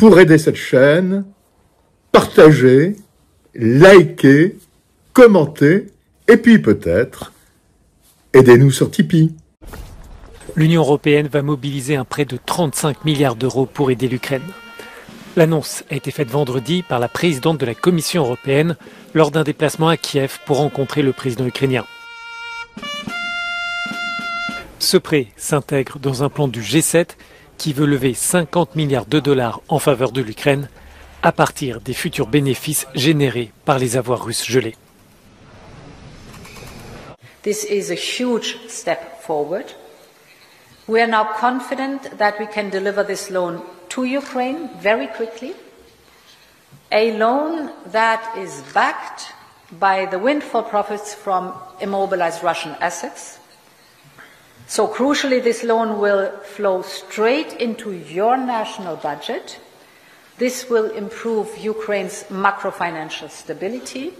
pour aider cette chaîne, partagez, likez, commentez, et puis peut-être, aidez-nous sur Tipeee. L'Union européenne va mobiliser un prêt de 35 milliards d'euros pour aider l'Ukraine. L'annonce a été faite vendredi par la présidente de la Commission européenne lors d'un déplacement à Kiev pour rencontrer le président ukrainien. Ce prêt s'intègre dans un plan du G7 qui veut lever 50 milliards de dollars en faveur de l'Ukraine à partir des futurs bénéfices générés par les avoirs russes gelés. This is a huge step forward. We are now confident that we can deliver this loan to Ukraine very quickly. A loan that is backed by the windfall profits from immobilized Russian assets. So crucially, this loan will flow straight into your national budget. This will improve Ukraine's macrofinancial stability,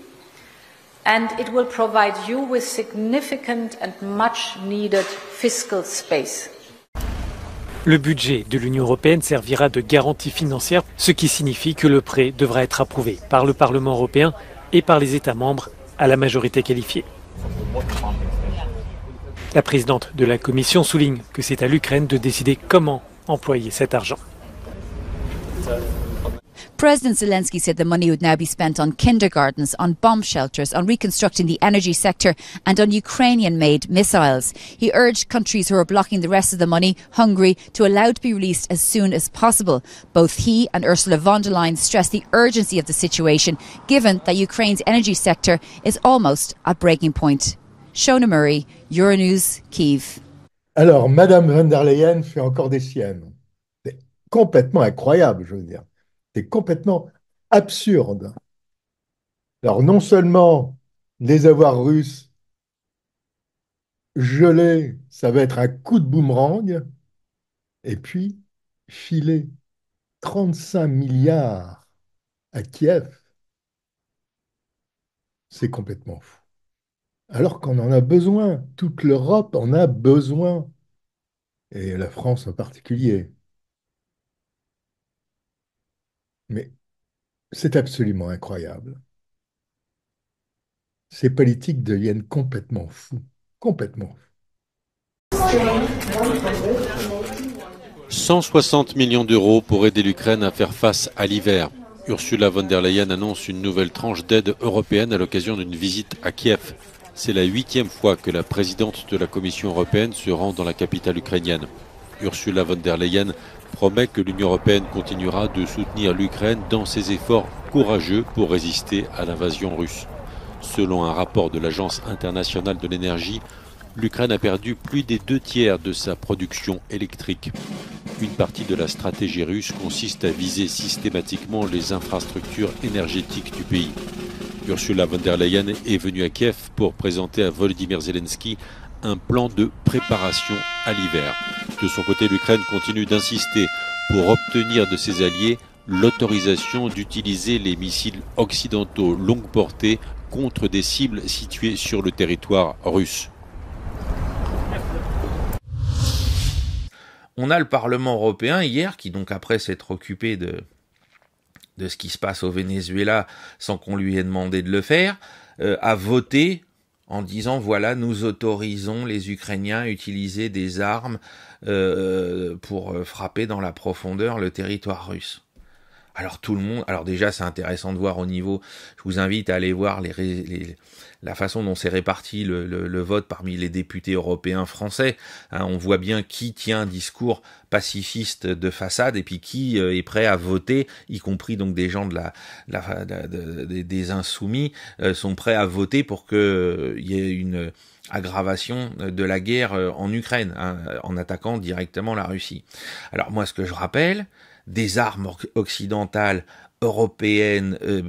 and it will provide you with significant and much-needed fiscal space. Le budget de l'Union européenne servira de garantie financière, ce qui signifie que le prêt devra être approuvé par le Parlement européen et par les États membres à la majorité qualifiée. La présidente de la commission souligne que c'est à l'Ukraine de décider comment employer cet argent. President Zelensky said the money would now be spent on kindergartens, on bomb shelters, on reconstructing the energy sector, and on Ukrainian made missiles. He urged countries who are blocking the rest of the money, Hungary, to allow it to be released as soon as possible. Both he and Ursula von der Leyen stressed the urgency of the situation, given that Ukraine's energy sector is almost at breaking point. Shona Murray, Euronews, Kiev. Alors, Madame van der Leyen fait encore des siennes. C'est complètement incroyable, je veux dire. C'est complètement absurde. Alors, non seulement les avoirs russes gelés, ça va être un coup de boomerang, et puis filer 35 milliards à Kiev, c'est complètement fou alors qu'on en a besoin. Toute l'Europe en a besoin, et la France en particulier. Mais c'est absolument incroyable. Ces politiques deviennent complètement fous, complètement fous. 160 millions d'euros pour aider l'Ukraine à faire face à l'hiver. Ursula von der Leyen annonce une nouvelle tranche d'aide européenne à l'occasion d'une visite à Kiev. C'est la huitième fois que la présidente de la Commission européenne se rend dans la capitale ukrainienne. Ursula von der Leyen promet que l'Union européenne continuera de soutenir l'Ukraine dans ses efforts courageux pour résister à l'invasion russe. Selon un rapport de l'Agence internationale de l'énergie, l'Ukraine a perdu plus des deux tiers de sa production électrique. Une partie de la stratégie russe consiste à viser systématiquement les infrastructures énergétiques du pays. Ursula von der Leyen est venue à Kiev pour présenter à Volodymyr Zelensky un plan de préparation à l'hiver. De son côté, l'Ukraine continue d'insister pour obtenir de ses alliés l'autorisation d'utiliser les missiles occidentaux longue portée contre des cibles situées sur le territoire russe. On a le Parlement européen hier qui, donc après s'être occupé de, de ce qui se passe au Venezuela sans qu'on lui ait demandé de le faire, euh, a voté en disant voilà, nous autorisons les Ukrainiens à utiliser des armes euh, pour euh, frapper dans la profondeur le territoire russe. Alors tout le monde, alors déjà c'est intéressant de voir au niveau, je vous invite à aller voir les, les, la façon dont s'est réparti le, vote parmi les députés européens français. Hein, on voit bien qui tient un discours pacifiste de façade et puis qui euh, est prêt à voter, y compris donc des gens de la, des insoumis euh, sont prêts à voter pour qu'il euh, y ait une aggravation de la guerre en Ukraine, hein, en attaquant directement la Russie. Alors moi, ce que je rappelle, des armes occidentales européenne, euh,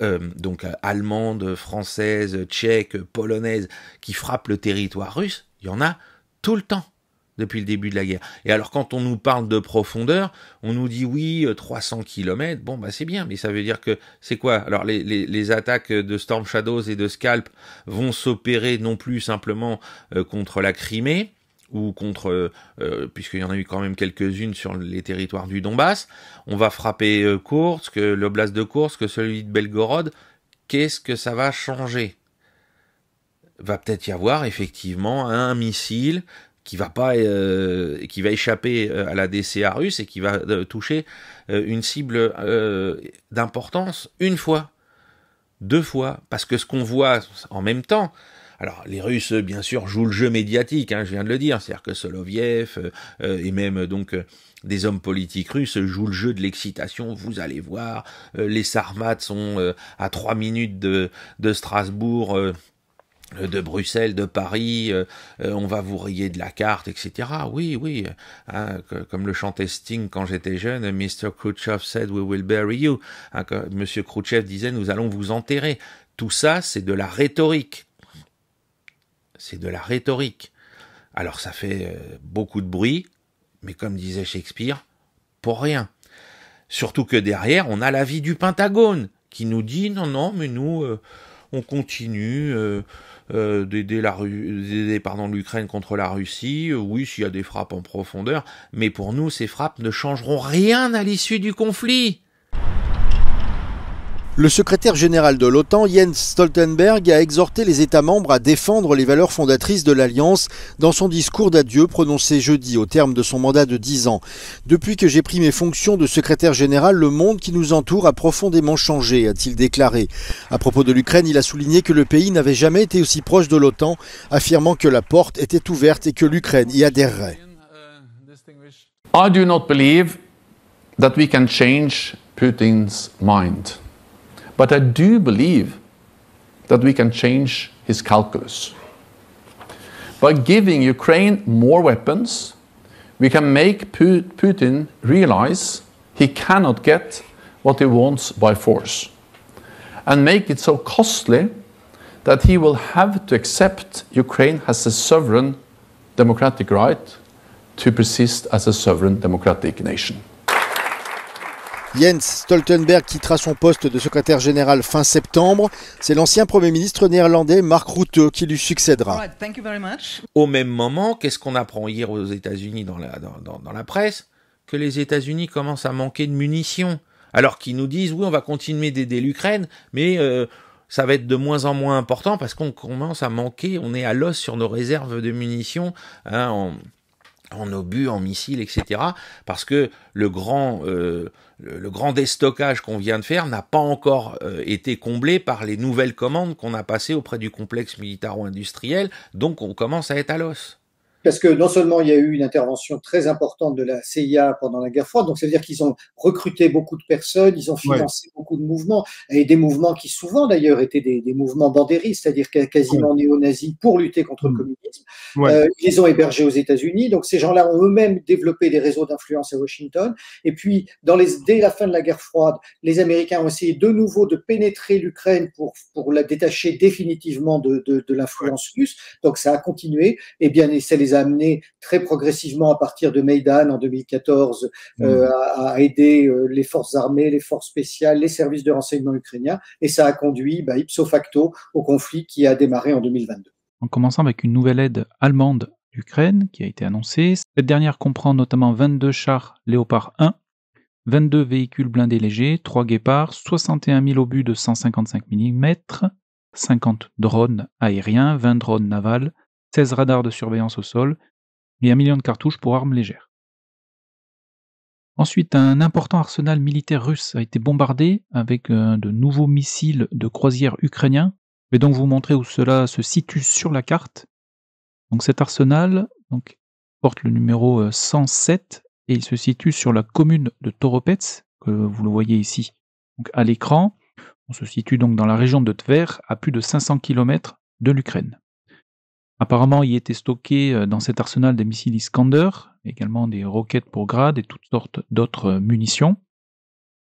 euh, donc euh, allemande, française, tchèque, polonaise, qui frappe le territoire russe, il y en a tout le temps depuis le début de la guerre. Et alors quand on nous parle de profondeur, on nous dit oui, 300 km, bon bah c'est bien, mais ça veut dire que c'est quoi Alors les, les, attaques de Storm Shadows et de Scalp vont s'opérer non plus simplement contre la Crimée, ou contre, euh, euh, puisqu'il y en a eu quand même quelques-unes sur les territoires du Donbass. On va frapper euh, Koursk, l'oblast de que celui de Belgorod. Qu'est-ce que ça va changer Va peut-être y avoir effectivement un missile qui va pas, qui va échapper à la DCA russe et qui va toucher une cible d'importance une fois, deux fois, parce que ce qu'on voit en même temps, alors les Russes, euh, bien sûr, jouent le jeu médiatique, hein, je viens de le dire, c'est-à-dire que Soloviev euh, euh, et même donc des hommes politiques russes jouent le jeu de l'excitation, vous allez voir, les Sarmates sont à trois minutes de, Strasbourg de Bruxelles, de Paris, on va vous rayer de la carte, etc. Oui, oui, hein, comme le chantait Sting quand j'étais jeune, Mr. Khrushchev said we will bury you. Hein, M. Khrushchev disait nous allons vous enterrer. Tout ça, c'est de la rhétorique c'est de la rhétorique. Alors ça fait euh, beaucoup de bruit, mais comme disait Shakespeare, pour rien. Surtout que derrière, on a l'avis du Pentagone qui nous dit non, non, mais nous, euh, on continue euh, d'aider la d'aider, l'Ukraine contre la Russie. Oui, s'il y a des frappes en profondeur, mais pour nous, ces frappes ne changeront rien à l'issue du conflit. Le secrétaire général de l'OTAN, Jens Stoltenberg, a exhorté les États membres à défendre les valeurs fondatrices de l'Alliance dans son discours d'adieu prononcé jeudi au terme de son mandat de 10 ans. Depuis que j'ai pris mes fonctions de secrétaire général, le monde qui nous entoure a profondément changé, a-t-il déclaré. À propos de l'Ukraine, il a souligné que le pays n'avait jamais été aussi proche de l'OTAN, affirmant que la porte était ouverte et que l'Ukraine y adhérerait. I do not believe that we can change Putin's mind. But I do believe that we can change his calculus. By giving Ukraine more weapons, we can make Putin realize he cannot get what he wants by force and make it so costly that he will have to accept Ukraine has a sovereign democratic right to persist as a sovereign democratic nation. Jens Stoltenberg quittera son poste de secrétaire général fin septembre. C'est l'ancien Premier ministre néerlandais Mark Rutte qui lui succédera. Au même moment, qu'est-ce qu'on apprend hier aux États-Unis dans la, dans, la presse Que les États-Unis commencent à manquer de munitions. Alors qu'ils nous disent, oui, on va continuer d'aider l'Ukraine, mais... Euh, ça va être de moins en moins important parce qu'on commence à manquer, on est à l'os sur nos réserves de munitions. Hein, en obus, en missiles, etc. Parce que le grand, euh, le grand déstockage qu'on vient de faire n'a pas encore euh, été comblé par les nouvelles commandes qu'on a passées auprès du complexe militaro-industriel, donc on commence à être à l'os parce que non seulement il y a eu une intervention très importante de la CIA pendant la guerre froide, donc ça veut dire qu'ils ont recruté beaucoup de personnes, ils ont financé beaucoup de mouvements, et des mouvements qui souvent d'ailleurs étaient des, mouvements banderistes, c'est-à-dire quasiment néo-nazis pour lutter contre le mm. communisme. Euh, ils ont hébergé aux États-Unis, donc ces gens-là ont eux-mêmes développé des réseaux d'influence à Washington, et puis dans dès la fin de la guerre froide, les Américains ont essayé de nouveau de pénétrer l'Ukraine pour, pour la détacher définitivement de, de l'influence russe, donc ça a continué, et bien et ça les amené a amené très progressivement à partir de Maidan en 2014 euh, mmh. à, aider euh, les forces armées, les forces spéciales, les services de renseignement ukrainiens. Et ça a conduit bah, ipso facto au conflit qui a démarré en 2022. En commençant avec une nouvelle aide allemande d'Ukraine qui a été annoncée. Cette dernière comprend notamment 22 chars Léopard 1, 22 véhicules blindés légers, 3 guépards, 61 000 obus de 155 mm, 50 drones aériens, 20 drones navals, 16 radars de surveillance au sol et un million de cartouches pour armes légères. Ensuite, un important arsenal militaire russe a été bombardé avec euh, de nouveaux missiles de croisière ukrainiens. Je vais donc vous montrer où cela se situe sur la carte. Donc cet arsenal porte le numéro 107 euh, et il se situe sur la commune de Toropets, que vous le voyez ici à l'écran. On se situe donc dans la région de Tver, à plus de 500 km de l'Ukraine. Apparemment, il était stocké euh, dans cet arsenal des missiles Iskander, également des roquettes pour grade et toutes sortes d'autres euh, munitions.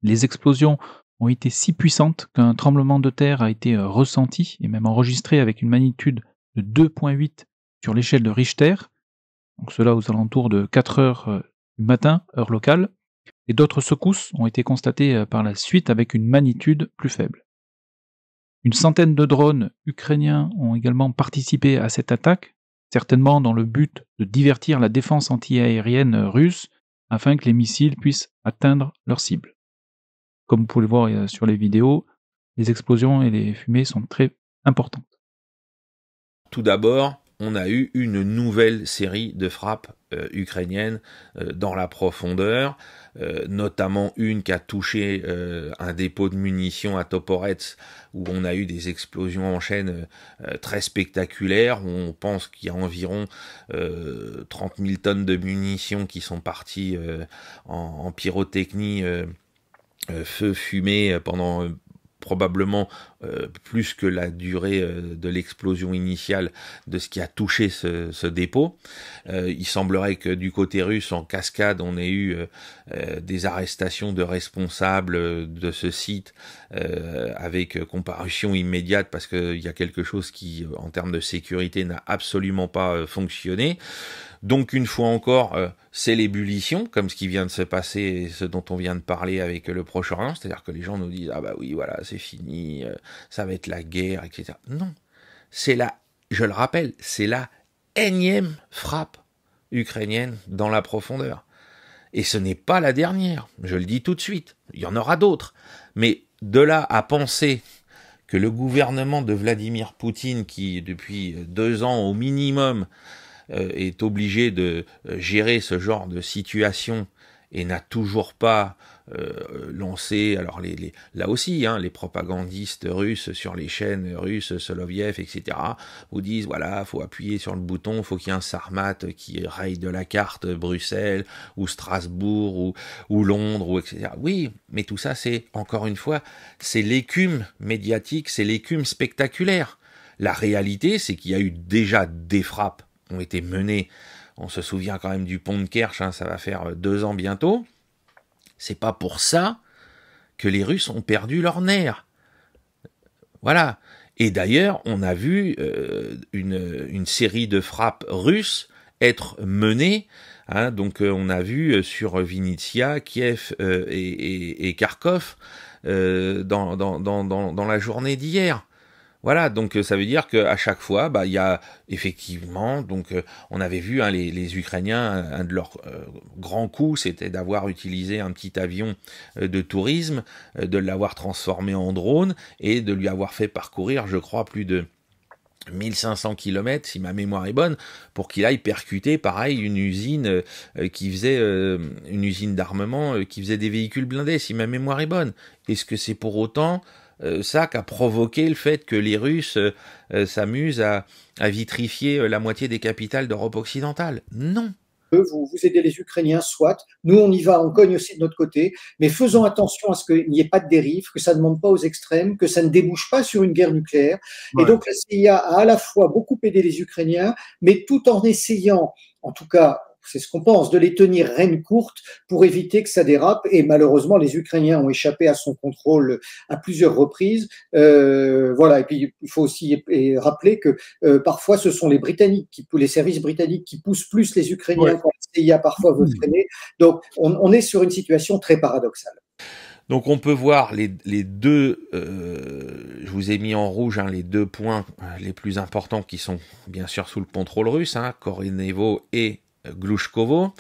Les explosions ont été si puissantes qu'un tremblement de terre a été euh, ressenti et même enregistré avec une magnitude de 2.8 sur l'échelle de Richter, donc cela aux alentours de 4 heures du matin, heure locale, et d'autres secousses ont été constatées par la suite avec une magnitude plus faible. Une centaine de drones ukrainiens ont également participé à cette attaque, certainement dans le but de divertir la défense antiaérienne russe afin que les missiles puissent atteindre leurs cible. Comme vous pouvez le voir euh, sur les vidéos, les explosions et les fumées sont très importantes. Tout d'abord, on a eu une nouvelle série de frappes euh, ukrainiennes euh, dans la profondeur, euh, notamment une qui a touché un dépôt de munitions à Toporets, où on a eu des explosions en chaîne très spectaculaires, on pense qu'il y a environ 30 000 tonnes de munitions qui sont parties en, en, pyrotechnie feu fumé pendant probablement euh, plus que la durée euh, de l'explosion initiale de ce qui a touché ce, dépôt. Euh, il semblerait que du côté russe, en cascade, on ait eu des arrestations de responsables de ce site avec comparution immédiate parce qu'il y a quelque chose qui, en termes de sécurité, n'a absolument pas fonctionné. Donc une fois encore, euh, c'est l'ébullition, comme ce qui vient de se passer, ce dont on vient de parler avec le Proche-Orient, c'est-à-dire que les gens nous disent ah bah oui voilà c'est fini, euh, ça va être la guerre, etc. Non, c'est la, je le rappelle, c'est la énième frappe ukrainienne dans la profondeur. Et ce n'est pas la dernière, je le dis tout de suite, il y en aura d'autres. Mais de là à penser que le gouvernement de Vladimir Poutine, qui depuis deux ans au minimum euh, est obligé de euh, gérer ce genre de situation et n'a toujours pas euh, lancé, alors les, là aussi, hein, les propagandistes russes sur les chaînes russes, Soloviev, etc., vous disent, voilà, faut appuyer sur le bouton, faut qu'il y ait un Sarmat qui raille de la carte Bruxelles, ou Strasbourg, ou, ou Londres, ou etc. Oui, mais tout ça, c'est, encore une fois, c'est l'écume médiatique, c'est l'écume spectaculaire. La réalité, c'est qu'il y a eu déjà des frappes ont été menées. On se souvient quand même du pont de Kerch, hein, ça va faire euh, deux ans bientôt. C'est pas pour ça que les Russes ont perdu leur nerf. Voilà. Et d'ailleurs, on a vu euh, une, série de frappes russes être menées. Hein. donc, euh, on a vu sur Vinitia, Kiev et, Kharkov dans, dans, la journée d'hier. Voilà, donc euh, ça veut dire qu'à chaque fois, bah, il y a effectivement, donc euh, on avait vu hein, les, Ukrainiens, un de leurs euh, grands coups, c'était d'avoir utilisé un petit avion de tourisme, de l'avoir transformé en drone et de lui avoir fait parcourir, je crois, plus de 1500 km, si ma mémoire est bonne, pour qu'il aille percuter, pareil, une usine qui faisait une usine d'armement qui faisait des véhicules blindés, si ma mémoire est bonne. Est-ce que c'est pour autant ça euh, qu'a provoqué le fait que les Russes euh, euh, s'amusent à, vitrifier la moitié des capitales d'Europe occidentale. Non. Vous, vous aidez les Ukrainiens, soit. Nous, on y va, on cogne aussi de notre côté. Mais faisons attention à ce qu'il n'y ait pas de dérive, que ça ne monte pas aux extrêmes, que ça ne débouche pas sur une guerre nucléaire. Et donc, la CIA a à la fois beaucoup aidé les Ukrainiens, mais tout en essayant, en tout cas c'est ce qu'on pense, de les tenir rênes courtes pour éviter que ça dérape. Et malheureusement, les Ukrainiens ont échappé à son contrôle à plusieurs reprises. Euh, voilà. Et puis, il faut aussi rappeler que euh, parfois, ce sont les Britanniques, qui, les services britanniques, qui poussent plus les Ukrainiens quand y CIA parfois veut mmh. freiner. Donc, on, est sur une situation très paradoxale. Donc on peut voir les, deux, euh, je vous ai mis en rouge hein, les deux points les plus importants qui sont bien sûr sous le contrôle russe, hein, et Glouchkovo.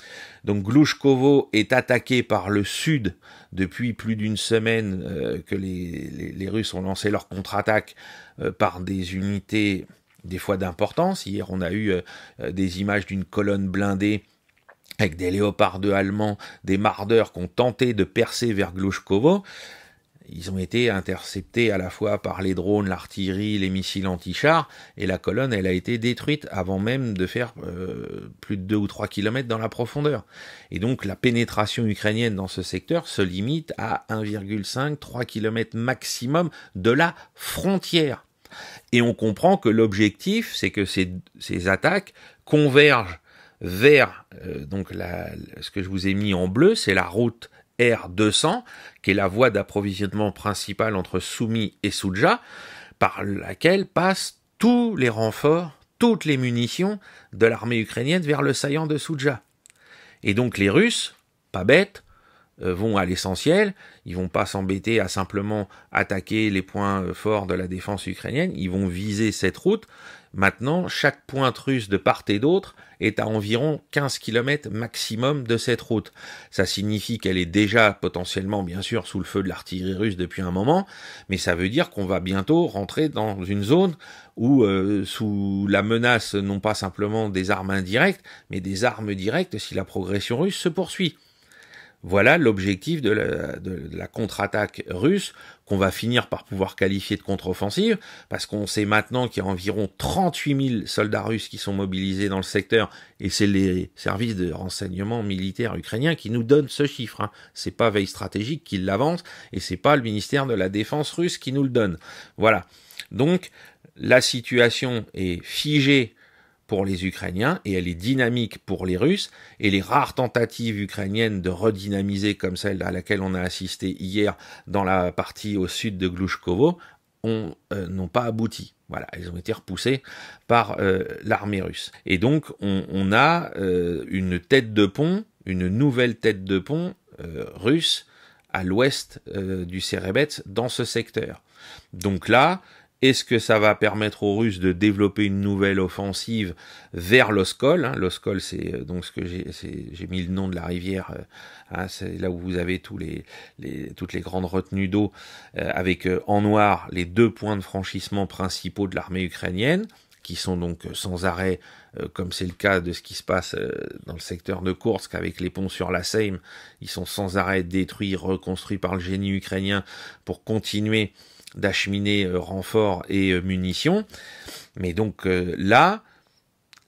Donc Glouchkovo est attaqué par le sud depuis plus d'une semaine euh, que les, Russes ont lancé leur contre-attaque euh, par des unités des fois d'importance. Hier, on a eu euh, des images d'une colonne blindée avec des léopards allemands, des mardeurs qui ont tenté de percer vers Glouchkovo ils ont été interceptés à la fois par les drones, l'artillerie, les missiles anti-chars, et la colonne, elle a été détruite avant même de faire euh, plus de 2 ou 3 km dans la profondeur. Et donc la pénétration ukrainienne dans ce secteur se limite à 1,5-3 km maximum de la frontière. Et on comprend que l'objectif, c'est que ces, attaques convergent vers euh, donc la, ce que je vous ai mis en bleu, c'est la route R200, qui est la voie d'approvisionnement principale entre Soumy et Soudja, par laquelle passent tous les renforts, toutes les munitions de l'armée ukrainienne vers le saillant de Soudja. Et donc les Russes, pas bêtes, euh, vont à l'essentiel, ils vont pas s'embêter à simplement attaquer les points euh, forts de la défense ukrainienne, ils vont viser cette route Maintenant, chaque pointe russe de part et d'autre est à environ 15 km maximum de cette route. Ça signifie qu'elle est déjà potentiellement, bien sûr, sous le feu de l'artillerie russe depuis un moment, mais ça veut dire qu'on va bientôt rentrer dans une zone où, euh, sous la menace non pas simplement des armes indirectes, mais des armes directes si la progression russe se poursuit. Voilà l'objectif de la, contre-attaque russe qu'on va finir par pouvoir qualifier de contre-offensive, parce qu'on sait maintenant qu'il y a environ 38 000 soldats russes qui sont mobilisés dans le secteur, et c'est les services de renseignement militaire ukrainien qui nous donnent ce chiffre. Hein. C'est pas Veille Stratégique qui l'avance, et c'est pas le ministère de la Défense russe qui nous le donne. Voilà. Donc la situation est figée pour les Ukrainiens et elle est dynamique pour les Russes. Et les rares tentatives ukrainiennes de redynamiser comme celle à laquelle on a assisté hier dans la partie au sud de Glouchkovo euh, n'ont pas abouti. Voilà, ils ont été repoussés par euh, l'armée russe. Et donc on, a euh, une tête de pont, une nouvelle tête de pont russe à l'ouest du Cérébet dans ce secteur. Donc là, est-ce que ça va permettre aux Russes de développer une nouvelle offensive vers l'Oskol hein? L'Oskol, c'est euh, donc ce que j'ai mis le nom de la rivière, euh, hein, c'est là où vous avez tous les, toutes les grandes retenues d'eau, euh, avec en noir les deux points de franchissement principaux de l'armée ukrainienne qui sont donc sans arrêt, comme c'est le cas de ce qui se passe dans le secteur de Kursk avec les ponts sur la Seine, ils sont sans arrêt détruits, reconstruits par le génie ukrainien pour continuer d'acheminer euh, renforts et euh, munitions. Mais donc euh, là,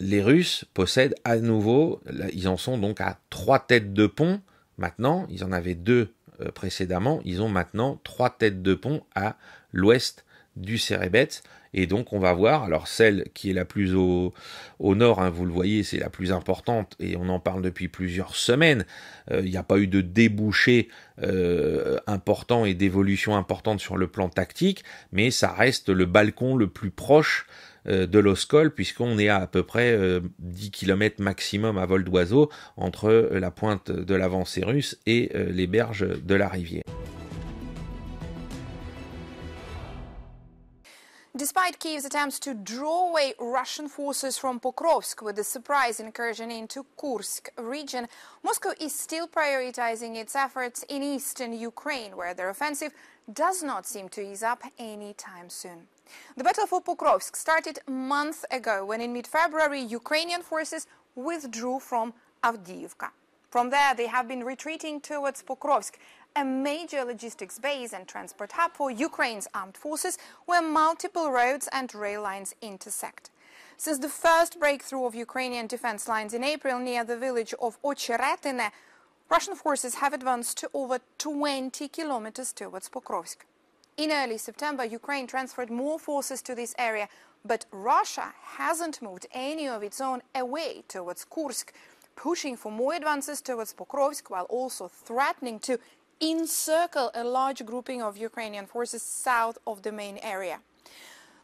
les Russes possèdent à nouveau, ils en sont donc à trois têtes de pont maintenant, ils en avaient deux précédemment, ils ont maintenant trois têtes de pont à l'ouest du Cérébet, et donc on va voir, alors celle qui est la plus au, nord, hein, vous le voyez, c'est la plus importante, et on en parle depuis plusieurs semaines, il euh, n'y a pas eu de débouché importants euh, important et d'évolution importante sur le plan tactique, mais ça reste le balcon le plus proche euh, de l'Oscol, puisqu'on est à à peu près 10 km maximum à vol d'oiseau entre la pointe de l'avancée et les berges de la rivière. Despite Kiev's attempts to draw away Russian forces from Pokrovsk with a surprise incursion into Kursk region, Moscow is still prioritizing its efforts in eastern Ukraine, where their offensive does not seem to ease up anytime soon. The battle for Pokrovsk started months ago when in mid-February Ukrainian forces withdrew from Avdiivka. From there, they have been retreating towards Pokrovsk, a major logistics base and transport hub for Ukraine's armed forces where multiple roads and rail lines intersect. Since the first breakthrough of Ukrainian defense lines in April near the village of Ocheretine, Russian forces have advanced to over 20 kilometers towards Pokrovsk. In early September, Ukraine transferred more forces to this area, but Russia hasn't moved any of its own away towards Kursk, pushing for more advances towards Pokrovsk while also threatening to encircle a large grouping of Ukrainian forces south of the main area.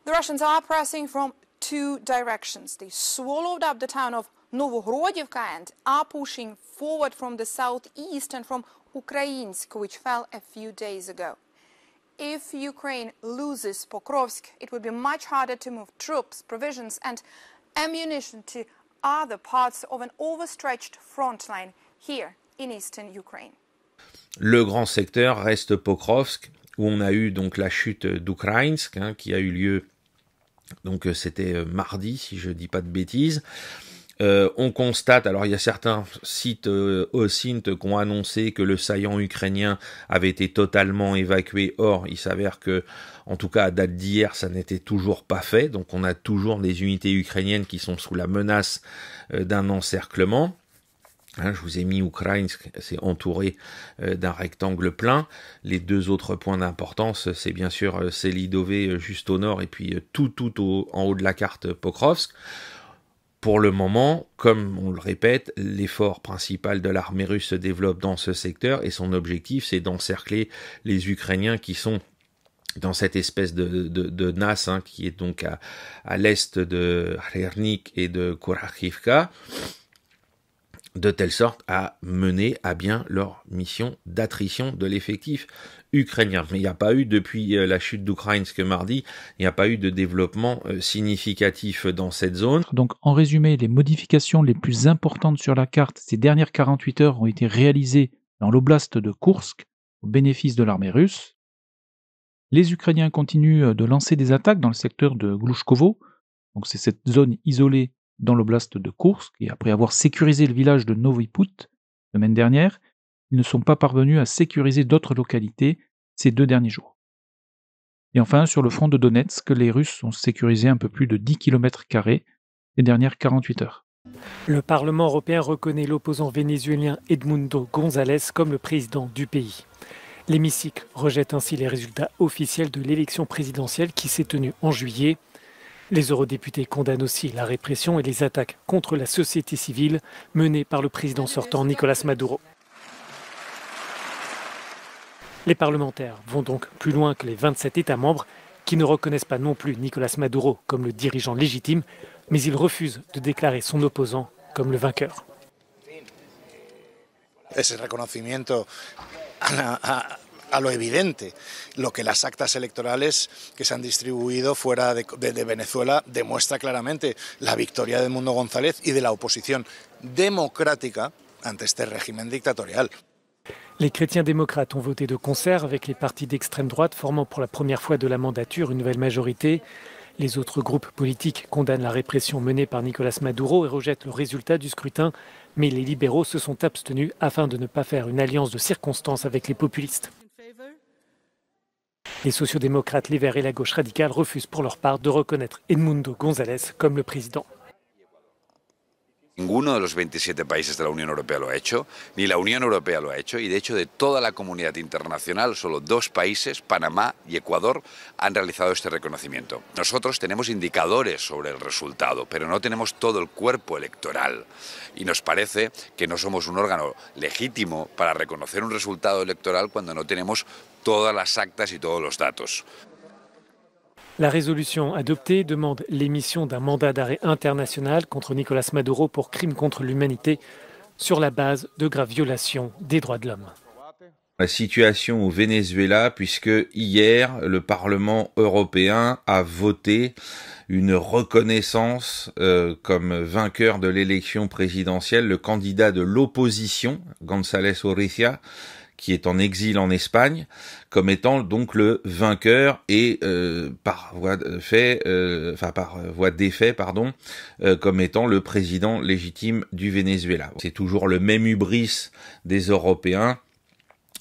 The Russians are pressing from two directions. They swallowed up the town of Novohrodivka and are pushing forward from the southeast and from Ukrainsk, which fell a few days ago. If Ukraine loses Pokrovsk, it would be much harder to move troops, provisions, and ammunition to other parts of an overstretched front line here in eastern Ukraine. Le grand secteur reste Pokrovsk, où on a eu donc la chute d'Ukrainsk, hein, qui a eu lieu, donc euh, c'était euh, mardi, si je ne dis pas de bêtises. Euh, on constate, alors il y a certains sites au OSINT qui ont annoncé que le saillant ukrainien avait été totalement évacué. Or, il s'avère que, en tout cas à date d'hier, ça n'était toujours pas fait. Donc on a toujours des unités ukrainiennes qui sont sous la menace d'un encerclement. Hein, je vous ai mis Ukrainsk, c'est entouré euh, d'un rectangle plein. Les deux autres points d'importance, c'est bien sûr euh, euh juste au nord et puis euh, tout tout en haut de la carte Pokrovsk. Pour le moment, comme on le répète, l'effort principal de l'armée russe se développe dans ce secteur et son objectif, c'est d'encercler les Ukrainiens qui sont dans cette espèce de, de, de nas hein, qui est donc à, l'est de Hryvnik et de Kurakhivka de telle sorte à mener à bien leur mission d'attrition de l'effectif ukrainien. Mais il n'y a pas eu, depuis euh, la chute d'Ukraine, ce mardi, il n'y a pas eu de développement euh, significatif dans cette zone. Donc en résumé, les modifications les plus importantes sur la carte ces dernières 48 heures ont été réalisées dans l'oblast de Kursk, au bénéfice de l'armée russe. Les Ukrainiens continuent euh, de lancer des attaques dans le secteur de Glouchkovo, donc c'est cette zone isolée dans l'oblast de Koursk, et après avoir sécurisé le village de la semaine dernière, ils ne sont pas parvenus à sécuriser d'autres localités ces deux derniers jours. Et enfin, sur le front de Donetsk, les Russes ont sécurisé un peu plus de 10 km les dernières 48 heures. Le Parlement européen reconnaît l'opposant vénézuélien Edmundo González comme le président du pays. L'hémicycle rejette ainsi les résultats officiels de l'élection présidentielle qui s'est tenue en juillet. Les eurodéputés condamnent aussi la répression et les attaques contre la société civile menées par le président sortant Nicolas Maduro. Les parlementaires vont donc plus loin que les 27 États membres qui ne reconnaissent pas non plus Nicolas Maduro comme le dirigeant légitime, mais ils refusent de déclarer son opposant comme le vainqueur a lo evidente. que las actas electorales que se han distribuido fuera de, de, Venezuela demuestra claramente la victoria de Mundo González et de la oposición democrática ante este régimen dictatorial. Les chrétiens démocrates ont voté de concert avec les partis d'extrême droite formant pour la première fois de la mandature une nouvelle majorité. Les autres groupes politiques condamnent la répression menée par Nicolas Maduro et rejettent le résultat du scrutin, mais les libéraux se sont abstenus afin de ne pas faire une alliance de circonstances avec les populistes. Les sociodémocrates, les y et la gauche radicale refusent pour leur part de reconnaître Edmundo González como le président. Ninguno de los 27 países de la Unión Europea lo ha hecho, ni la Unión Europea lo ha hecho, y de hecho de toda la comunidad internacional, solo dos países, Panamá y Ecuador, han realizado este reconocimiento. Nosotros tenemos indicadores sobre el resultado, pero no tenemos todo el cuerpo electoral, y nos parece que no somos un órgano legítimo para reconocer un resultado electoral cuando no tenemos actas datos. La résolution adoptée demande l'émission d'un mandat d'arrêt international contre Nicolas Maduro pour crimes contre l'humanité sur la base de graves violations des droits de l'homme. La situation au Venezuela, puisque hier, le Parlement européen a voté une reconnaissance euh, comme vainqueur de l'élection présidentielle, le candidat de l'opposition, González Oricia, qui est en exil en Espagne, comme étant donc le vainqueur et euh, par voie de fait, euh, enfin par voie d'effet, pardon, euh, comme étant le président légitime du Venezuela. C'est toujours le même hubris des Européens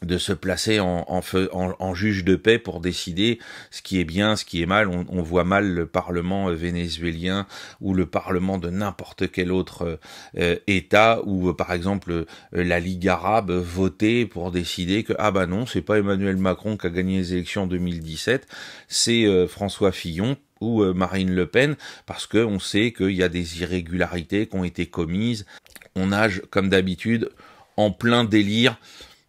de se placer en, juge de paix pour décider ce qui est bien, ce qui est mal. On, voit mal le Parlement euh, vénézuélien ou le Parlement de n'importe quel autre euh, euh, État ou par exemple la Ligue arabe voter pour décider que ah bah non, c'est pas Emmanuel Macron qui a gagné les élections en 2017, c'est François Fillon ou Marine Le Pen, parce qu'on sait qu'il y a des irrégularités qui ont été commises. On nage, comme d'habitude, en plein délire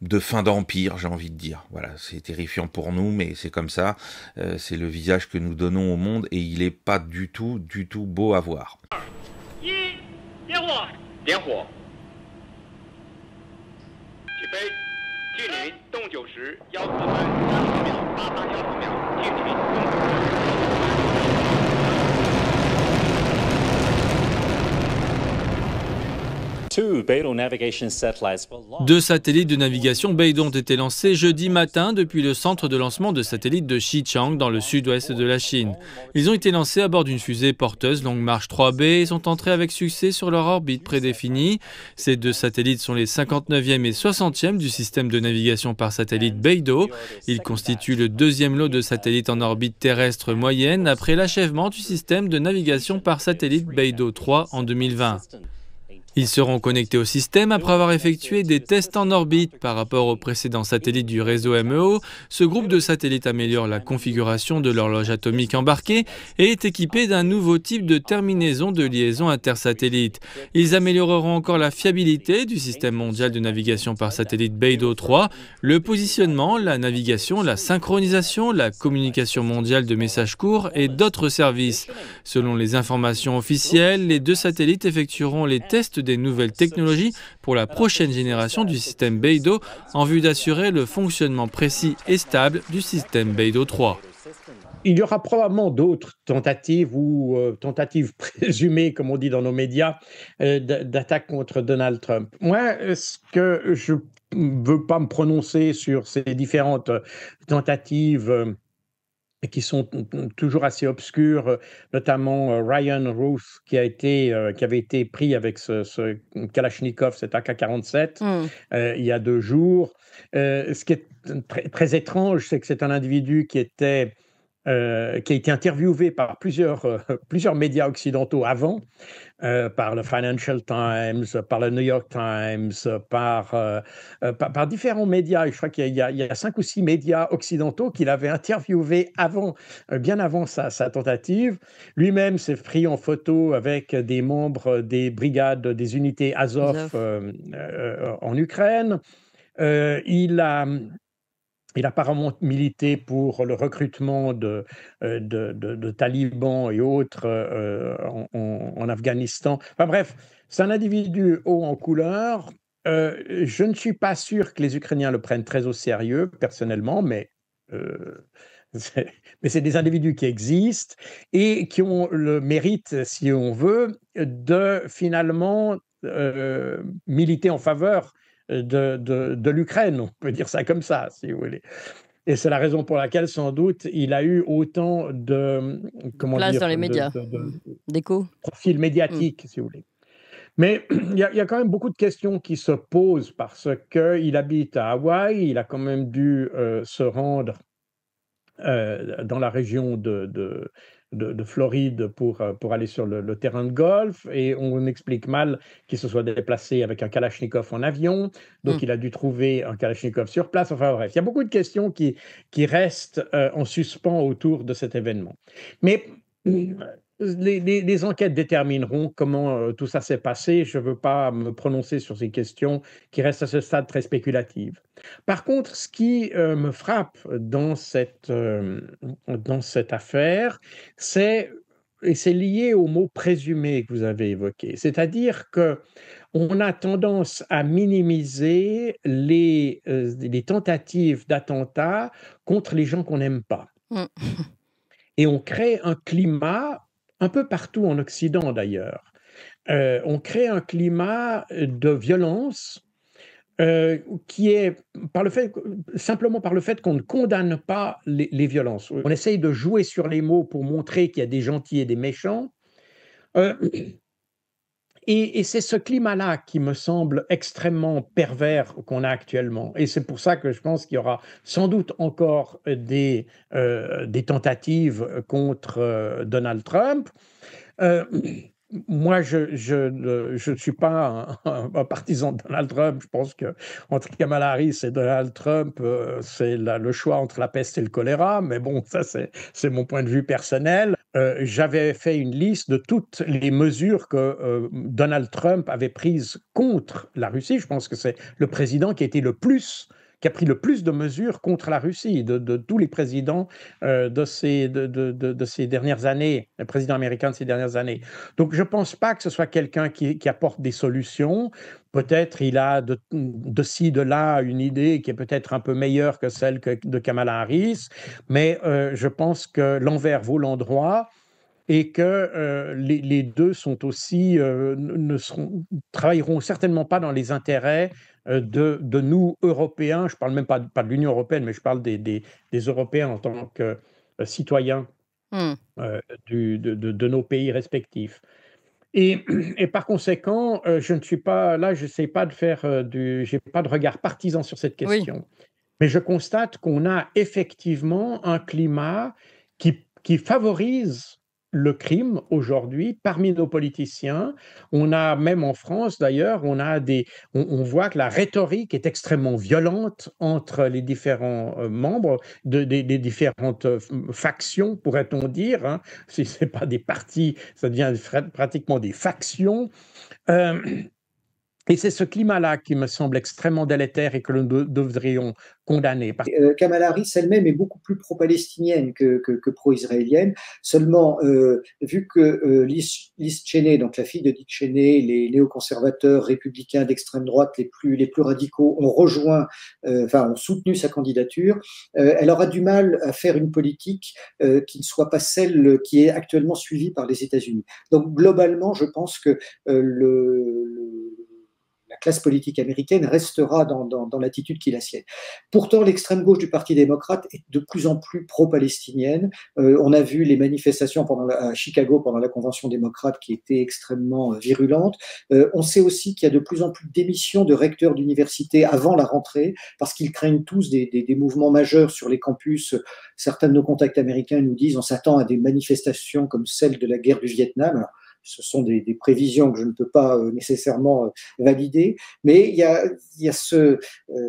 de fin d'empire, j'ai envie de dire. Voilà, c'est terrifiant pour nous, mais c'est comme ça. c'est le visage que nous donnons au monde et il n'est pas du tout, du tout beau à voir. Deux satellites de navigation Beidou ont été lancés jeudi matin depuis le centre de lancement de satellites de Xichang dans le sud-ouest de la Chine. Ils ont été lancés à bord d'une fusée porteuse longue marche 3B et sont entrés avec succès sur leur orbite prédéfinie. Ces deux satellites sont les 59e et 60e du système de navigation par satellite Beidou. Ils constituent le deuxième lot de satellites en orbite terrestre moyenne après l'achèvement du système de navigation par satellite Beidou 3 en 2020. Ils seront connectés au système après avoir effectué des tests en orbite par rapport aux précédents satellites du réseau MEO. Ce groupe de satellites améliore la configuration de l'horloge atomique embarquée et est équipé d'un nouveau type de terminaison de liaison intersatellite. Ils amélioreront encore la fiabilité du système mondial de navigation par satellite Beidou 3, le positionnement, la navigation, la synchronisation, la communication mondiale de messages courts et d'autres services. Selon les informations officielles, les deux satellites effectueront les tests des nouvelles technologies pour la prochaine génération du système Beidou en vue d'assurer le fonctionnement précis et stable du système Beidou 3. Il y aura probablement d'autres tentatives ou euh, tentatives présumées, comme on dit dans nos médias, euh, d'attaque contre Donald Trump. Moi, ce que je ne veux pas me prononcer sur ces différentes euh, tentatives et qui sont toujours assez obscurs, euh, notamment euh, Ryan Ruth qui a été euh, qui avait été pris avec ce, Kalachnikov, cet AK-47, hmm. il y a deux jours. ce qui est très, très étrange, c'est que c'est un individu qui était euh, qui a été interviewé par plusieurs, euh, plusieurs médias occidentaux avant, euh, par le Financial Times, par le New York Times, par, par, différents médias. je crois qu'il y, a cinq ou six médias occidentaux qu'il avait interviewé avant, bien avant sa, sa tentative. Lui-même s'est pris en photo avec des membres des brigades, des unités Azov en Ukraine. il a il a apparemment milité pour le recrutement de, euh, de, talibans et autres euh, en, Afghanistan. Enfin, bref, c'est un individu haut en couleur. Euh, je ne suis pas sûr que les Ukrainiens le prennent très au sérieux, personnellement, mais c'est des individus qui existent et qui ont le mérite, si on veut, de finalement militer en faveur de, l'Ukraine, on peut dire ça comme ça, si vous voulez. Et c'est la raison pour laquelle, sans doute, il a eu autant de. Hum, comment dire, dans les médias. D'écho. Profil médiatique, hum. si vous voulez. Mais hum, il y, a quand même beaucoup de questions qui se posent parce qu'il habite à Hawaï, il a quand même dû euh, se rendre euh, dans la région de, de, Floride pour, euh, pour aller sur le, terrain de golf et on explique mal qu'il se soit déplacé avec un Kalachnikov en avion, donc hmm. il a dû trouver un Kalachnikov sur place. Enfin bref, il y a beaucoup de questions qui, qui restent euh, en suspens autour de cet événement. Mais les, enquêtes détermineront comment euh, tout ça s'est passé. Je ne veux pas me prononcer sur ces questions qui restent à ce stade très spéculatives. Par contre, ce qui euh, me frappe dans cette, euh, dans cette affaire, c'est et c'est lié au mot présumé que vous avez évoqué, c'est-à-dire que on a tendance à minimiser les, les tentatives d'attentat contre les gens qu'on n'aime pas. Mmh. Et on crée un climat un peu partout en Occident d'ailleurs. Euh, on crée un climat de violence euh, qui est simplement par le fait qu'on ne condamne pas les, violences. On essaye de jouer sur les mots pour montrer qu'il y a des gentils et des méchants. Euh, et, c'est ce climat-là qui me semble extrêmement pervers qu'on a actuellement. Et c'est pour ça que je pense qu'il y aura sans doute encore des, euh, tentatives contre euh, Donald Trump. Euh, moi, je, ne suis pas un, partisan de Donald Trump. Je pense que entre Kamala Harris et Donald Trump, euh, c'est le choix entre la peste et le choléra. Mais bon, ça, c'est mon point de vue personnel. Euh, j'avais fait une liste de toutes les mesures que euh, Donald Trump avait prises contre la Russie. Je pense que c'est le président qui a été le plus qui a pris le plus de mesures contre la Russie de, tous les présidents euh, de, ces, de, ces dernières années, le président américain de ces dernières années. Donc je ne pense pas que ce soit quelqu'un qui, apporte des solutions. Peut-être il a de, ci, de là une idée qui est peut-être un peu meilleure que celle de Kamala Harris, mais euh, je pense que l'envers vaut l'endroit et que euh, les, deux sont aussi, euh, ne seront, travailleront certainement pas dans les intérêts euh, de, de, nous, Européens. Je ne parle même pas, pas de l'Union européenne, mais je parle des, des, Européens en tant que citoyens hmm. du, de, de, nos pays respectifs. Et, et, par conséquent, je ne suis pas là, je sais pas de faire du, j'ai pas de regard partisan sur cette question. Mais je constate qu'on a effectivement un climat qui, qui favorise le crime aujourd'hui parmi nos politiciens. On a même en France d'ailleurs, on a des, on, voit que la rhétorique est extrêmement violente entre les différents euh, membres des, différentes euh, factions, pourrait-on dire. Hein. si Si n'est pas des partis, ça devient pratiquement des factions. Euh, et c'est ce climat-là qui me semble extrêmement délétère et que nous devrions condamner. Euh, Harris elle-même est beaucoup plus pro-palestinienne que, pro-israélienne. Seulement, euh, vu que euh, Liz, Cheney, donc la fille de Dick Cheney, les néoconservateurs républicains d'extrême droite les plus, les plus radicaux ont rejoint, euh, enfin ont soutenu sa candidature, elle aura du mal à faire une politique qui ne soit pas celle qui est actuellement suivie par les États-Unis. Donc globalement, je pense que le classe politique américaine restera dans, l'attitude qui est la sienne. Pourtant, l'extrême gauche du Parti démocrate est de plus en plus pro-palestinienne. Euh, on a vu les manifestations à Chicago pendant la Convention démocrate qui étaient extrêmement euh, virulentes. Euh, on sait aussi qu'il y a de plus en plus d'émissions de recteurs d'université avant la rentrée parce qu'ils craignent tous des, mouvements majeurs sur les campus. Certains de nos contacts américains nous disent on s'attend à des manifestations comme celle de la guerre du Vietnam ce sont des, prévisions que je ne peux pas euh, nécessairement euh, valider, mais il y a, ce, euh,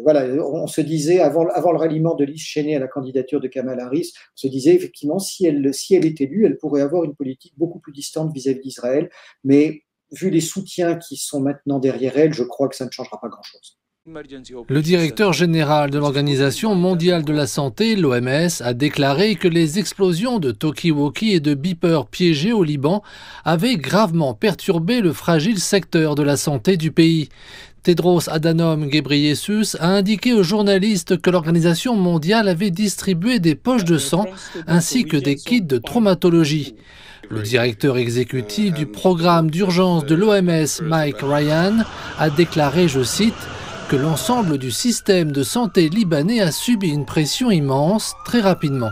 voilà, on se disait avant, avant le ralliement de Lise Cheney à la candidature de Kamala Harris, on se disait effectivement si elle, si elle est élue, elle pourrait avoir une politique beaucoup plus distante vis-à-vis d'Israël, mais vu les soutiens qui sont maintenant derrière elle, je crois que ça ne changera pas grand-chose. Le directeur général de l'Organisation mondiale de la santé, l'OMS, a déclaré que les explosions de Tokiwoki et de Beeper piégés au Liban avaient gravement perturbé le fragile secteur de la santé du pays. Tedros Adhanom Ghebreyesus a indiqué aux journalistes que l'Organisation mondiale avait distribué des poches de sang ainsi que des kits de traumatologie. Le directeur exécutif du programme d'urgence de l'OMS, Mike Ryan, a déclaré, je cite, que l'ensemble du système de santé libanais a subi une pression immense très rapidement.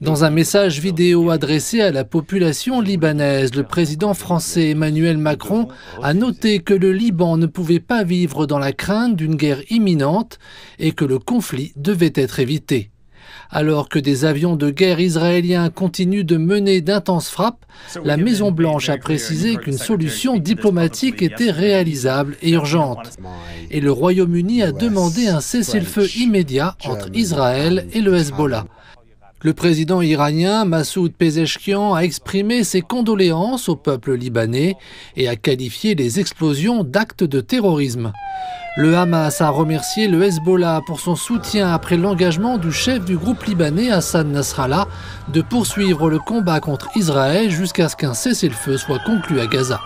Dans un message vidéo adressé à la population libanaise, le président français Emmanuel Macron a noté que le Liban ne pouvait pas vivre dans la crainte d'une guerre imminente et que le conflit devait être évité. Alors que des avions de guerre israéliens continuent de mener d'intenses frappes, la Maison-Blanche a précisé qu'une solution diplomatique était réalisable et urgente. Et le Royaume-Uni a demandé un cessez-le-feu immédiat entre Israël et le Hezbollah. Le président iranien Massoud Pezeshkian a exprimé ses condoléances au peuple libanais et a qualifié les explosions d'actes de terrorisme. Le Hamas a remercié le Hezbollah pour son soutien après l'engagement du chef du groupe libanais Hassan Nasrallah de poursuivre le combat contre Israël jusqu'à ce qu'un cessez-le-feu soit conclu à Gaza.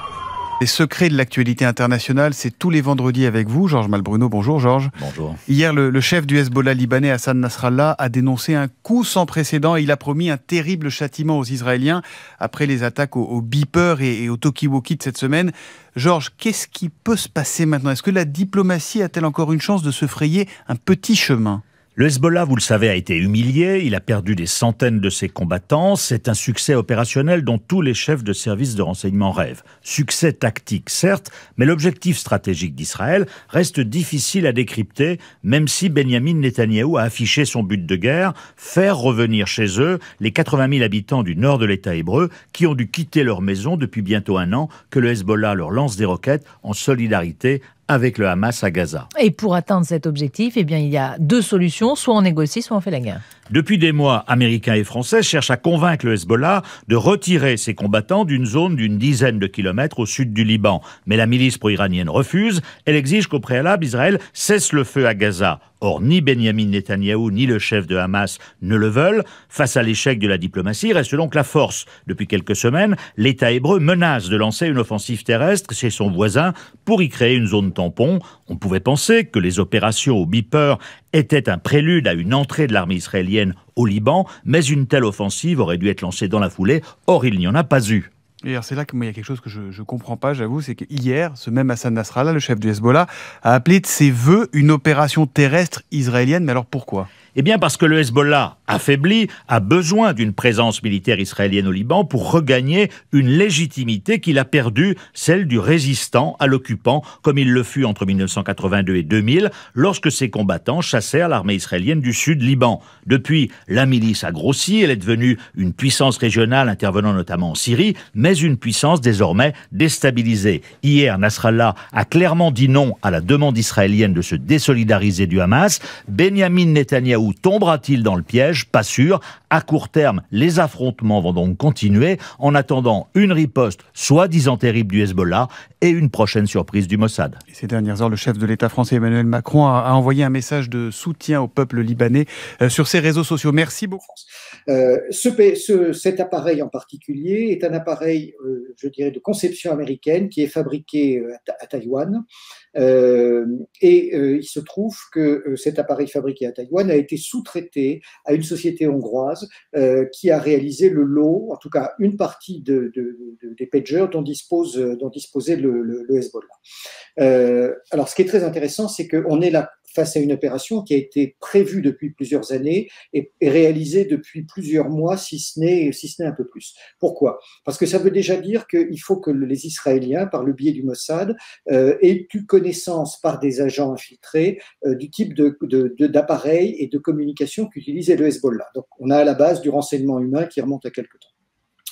Les secrets de l'actualité internationale, c'est tous les vendredis avec vous, Georges Malbruno. Bonjour Georges. Bonjour. Hier, le, chef du Hezbollah libanais, Hassan Nasrallah, a dénoncé un coup sans précédent et il a promis un terrible châtiment aux Israéliens après les attaques aux, biper et, et aux talkie de cette semaine. Georges, qu'est-ce qui peut se passer maintenant Est-ce que la diplomatie a-t-elle encore une chance de se frayer un petit chemin le Hezbollah, vous le savez, a été humilié, il a perdu des centaines de ses combattants, c'est un succès opérationnel dont tous les chefs de services de renseignement rêvent. Succès tactique, certes, mais l'objectif stratégique d'Israël reste difficile à décrypter, même si Benjamin Netanyahou a affiché son but de guerre, faire revenir chez eux les 80 000 habitants du nord de l'État hébreu qui ont dû quitter leur maison depuis bientôt un an, que le Hezbollah leur lance des roquettes en solidarité avec le Hamas à Gaza. Et pour atteindre cet objectif, eh bien, il y a deux solutions, soit on négocie, soit on fait la guerre. Depuis des mois, Américains et Français cherchent à convaincre le Hezbollah de retirer ses combattants d'une zone d'une dizaine de kilomètres au sud du Liban. Mais la milice pro-iranienne refuse. Elle exige qu'au préalable, Israël cesse le feu à Gaza. Or, ni Benjamin Netanyahou ni le chef de Hamas ne le veulent. Face à l'échec de la diplomatie, reste donc la force. Depuis quelques semaines, l'État hébreu menace de lancer une offensive terrestre chez son voisin pour y créer une zone tampon. On pouvait penser que les opérations au Beeper étaient un prélude à une entrée de l'armée israélienne au Liban, mais une telle offensive aurait dû être lancée dans la foulée. Or, il n'y en a pas eu. Et alors c'est là que moi, il y a quelque chose que je ne comprends pas, j'avoue, c'est hier ce même Hassan Nasrallah, le chef du Hezbollah, a appelé de ses voeux une opération terrestre israélienne. Mais alors pourquoi eh bien parce que le Hezbollah, affaibli, a besoin d'une présence militaire israélienne au Liban pour regagner une légitimité qu'il a perdue, celle du résistant à l'occupant, comme il le fut entre 1982 et 2000, lorsque ses combattants chassèrent l'armée israélienne du sud Liban. Depuis, la milice a grossi, elle est devenue une puissance régionale intervenant notamment en Syrie, mais une puissance désormais déstabilisée. Hier, Nasrallah a clairement dit non à la demande israélienne de se désolidariser du Hamas. Benjamin Netanyahou tombera-t-il dans le piège Pas sûr. À court terme, les affrontements vont donc continuer en attendant une riposte soi-disant terrible du Hezbollah et une prochaine surprise du Mossad. ces dernières heures, le chef de l'État français Emmanuel Macron a, envoyé un message de soutien au peuple libanais euh, sur ses réseaux sociaux. Merci beaucoup. Euh, cet appareil en particulier est un appareil, euh, je dirais, de conception américaine qui est fabriqué à Taïwan. Euh, et euh, il se trouve que euh, cet appareil fabriqué à Taïwan a été sous-traité à une société hongroise qui a réalisé le lot, en tout cas une partie de, de, des pagers dont, dispose, dont disposait le, le, le Hezbollah. alors, ce qui est très intéressant, c'est qu'on est là face à une opération qui a été prévue depuis plusieurs années et, réalisée depuis plusieurs mois, si ce n'est si un peu plus. Pourquoi Parce que ça veut déjà dire qu'il faut que les Israéliens, par le biais du Mossad, euh, aient eu connaissance par des agents infiltrés euh, du type d'appareil de, et de communication qu'utilisait le Hezbollah. Donc on a à la base du renseignement humain qui remonte à quelque temps.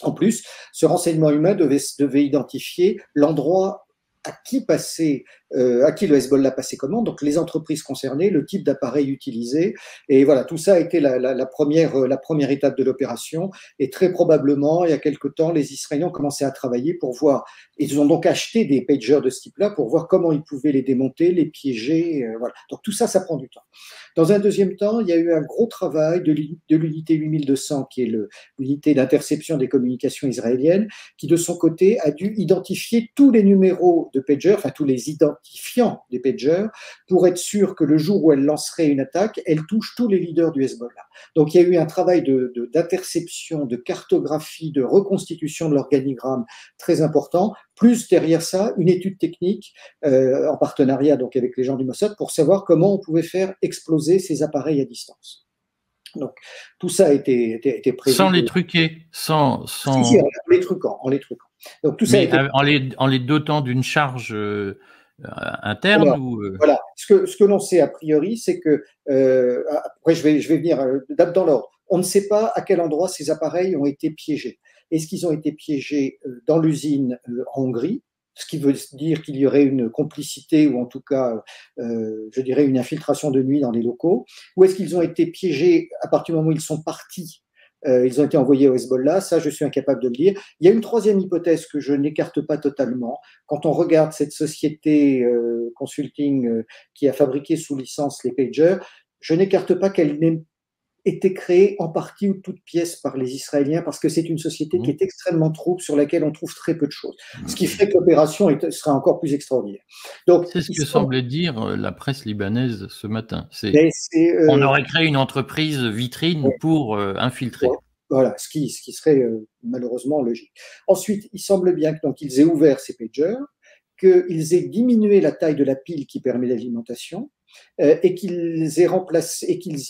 En plus, ce renseignement humain devait, devait identifier l'endroit à qui passer, euh, à qui le Hezbollah passait comment donc les entreprises concernées, le type d'appareil utilisé, et voilà, tout ça a été la, première, euh, la première étape de l'opération, et très probablement, il y a quelque temps, les Israéliens ont commencé à travailler pour voir, ils ont donc acheté des pagers de ce type-là pour voir comment ils pouvaient les démonter, les piéger, euh, voilà, donc tout ça, ça prend du temps. Dans un deuxième temps, il y a eu un gros travail de l'unité 8200, qui est l'unité d'interception des communications israéliennes, qui de son côté a dû identifier tous les numéros de pager, enfin tous les identifiants des pagers, pour être sûr que le jour où elle lancerait une attaque, elle touche tous les leaders du Hezbollah. Donc il y a eu un travail d'interception, de cartographie, de reconstitution de l'organigramme très important plus derrière ça une étude technique euh, en partenariat donc avec les gens du Mossad pour savoir comment on pouvait faire exploser ces appareils à distance. Donc tout ça a été, prévu. Sans les truquer, sans, en, les truquant, en les Donc tout ça en, les, dotant d'une charge. Euh, interne euh voilà. Ce que, ce que l'on sait a priori, c'est que après je vais je vais venir d'abord dans l'ordre. On ne sait pas à quel endroit ces appareils ont été piégés. Est-ce qu'ils ont été piégés euh, dans l'usine euh, en Hongrie ce qui veut dire qu'il y aurait une complicité ou en tout cas, euh, je dirais, une infiltration de nuit dans les locaux Ou est-ce qu'ils ont été piégés à partir du moment où ils sont partis ils ont été envoyés au Hezbollah, ça je suis incapable de le dire. Il y a une troisième hypothèse que je n'écarte pas totalement. Quand on regarde cette société consulting qui a fabriqué sous licence les pagers, je n'écarte pas qu'elle n'ait été créé en partie ou toute pièce par les Israéliens parce que c'est une société qui mmh. est extrêmement trouble, sur laquelle on trouve très peu de choses. Mmh. Ce qui fait que l'opération sera encore plus extraordinaire. Donc, c'est ce que semblait dire euh, la presse libanaise ce matin. Euh, on aurait créé une entreprise vitrine pour euh, infiltrer. Voilà, ce qui, ce qui serait malheureusement logique. Ensuite, il semble bien que, donc, aient ouvert ces pagers, qu'ils aient diminué la taille de la pile qui permet l'alimentation, euh, et qu'ils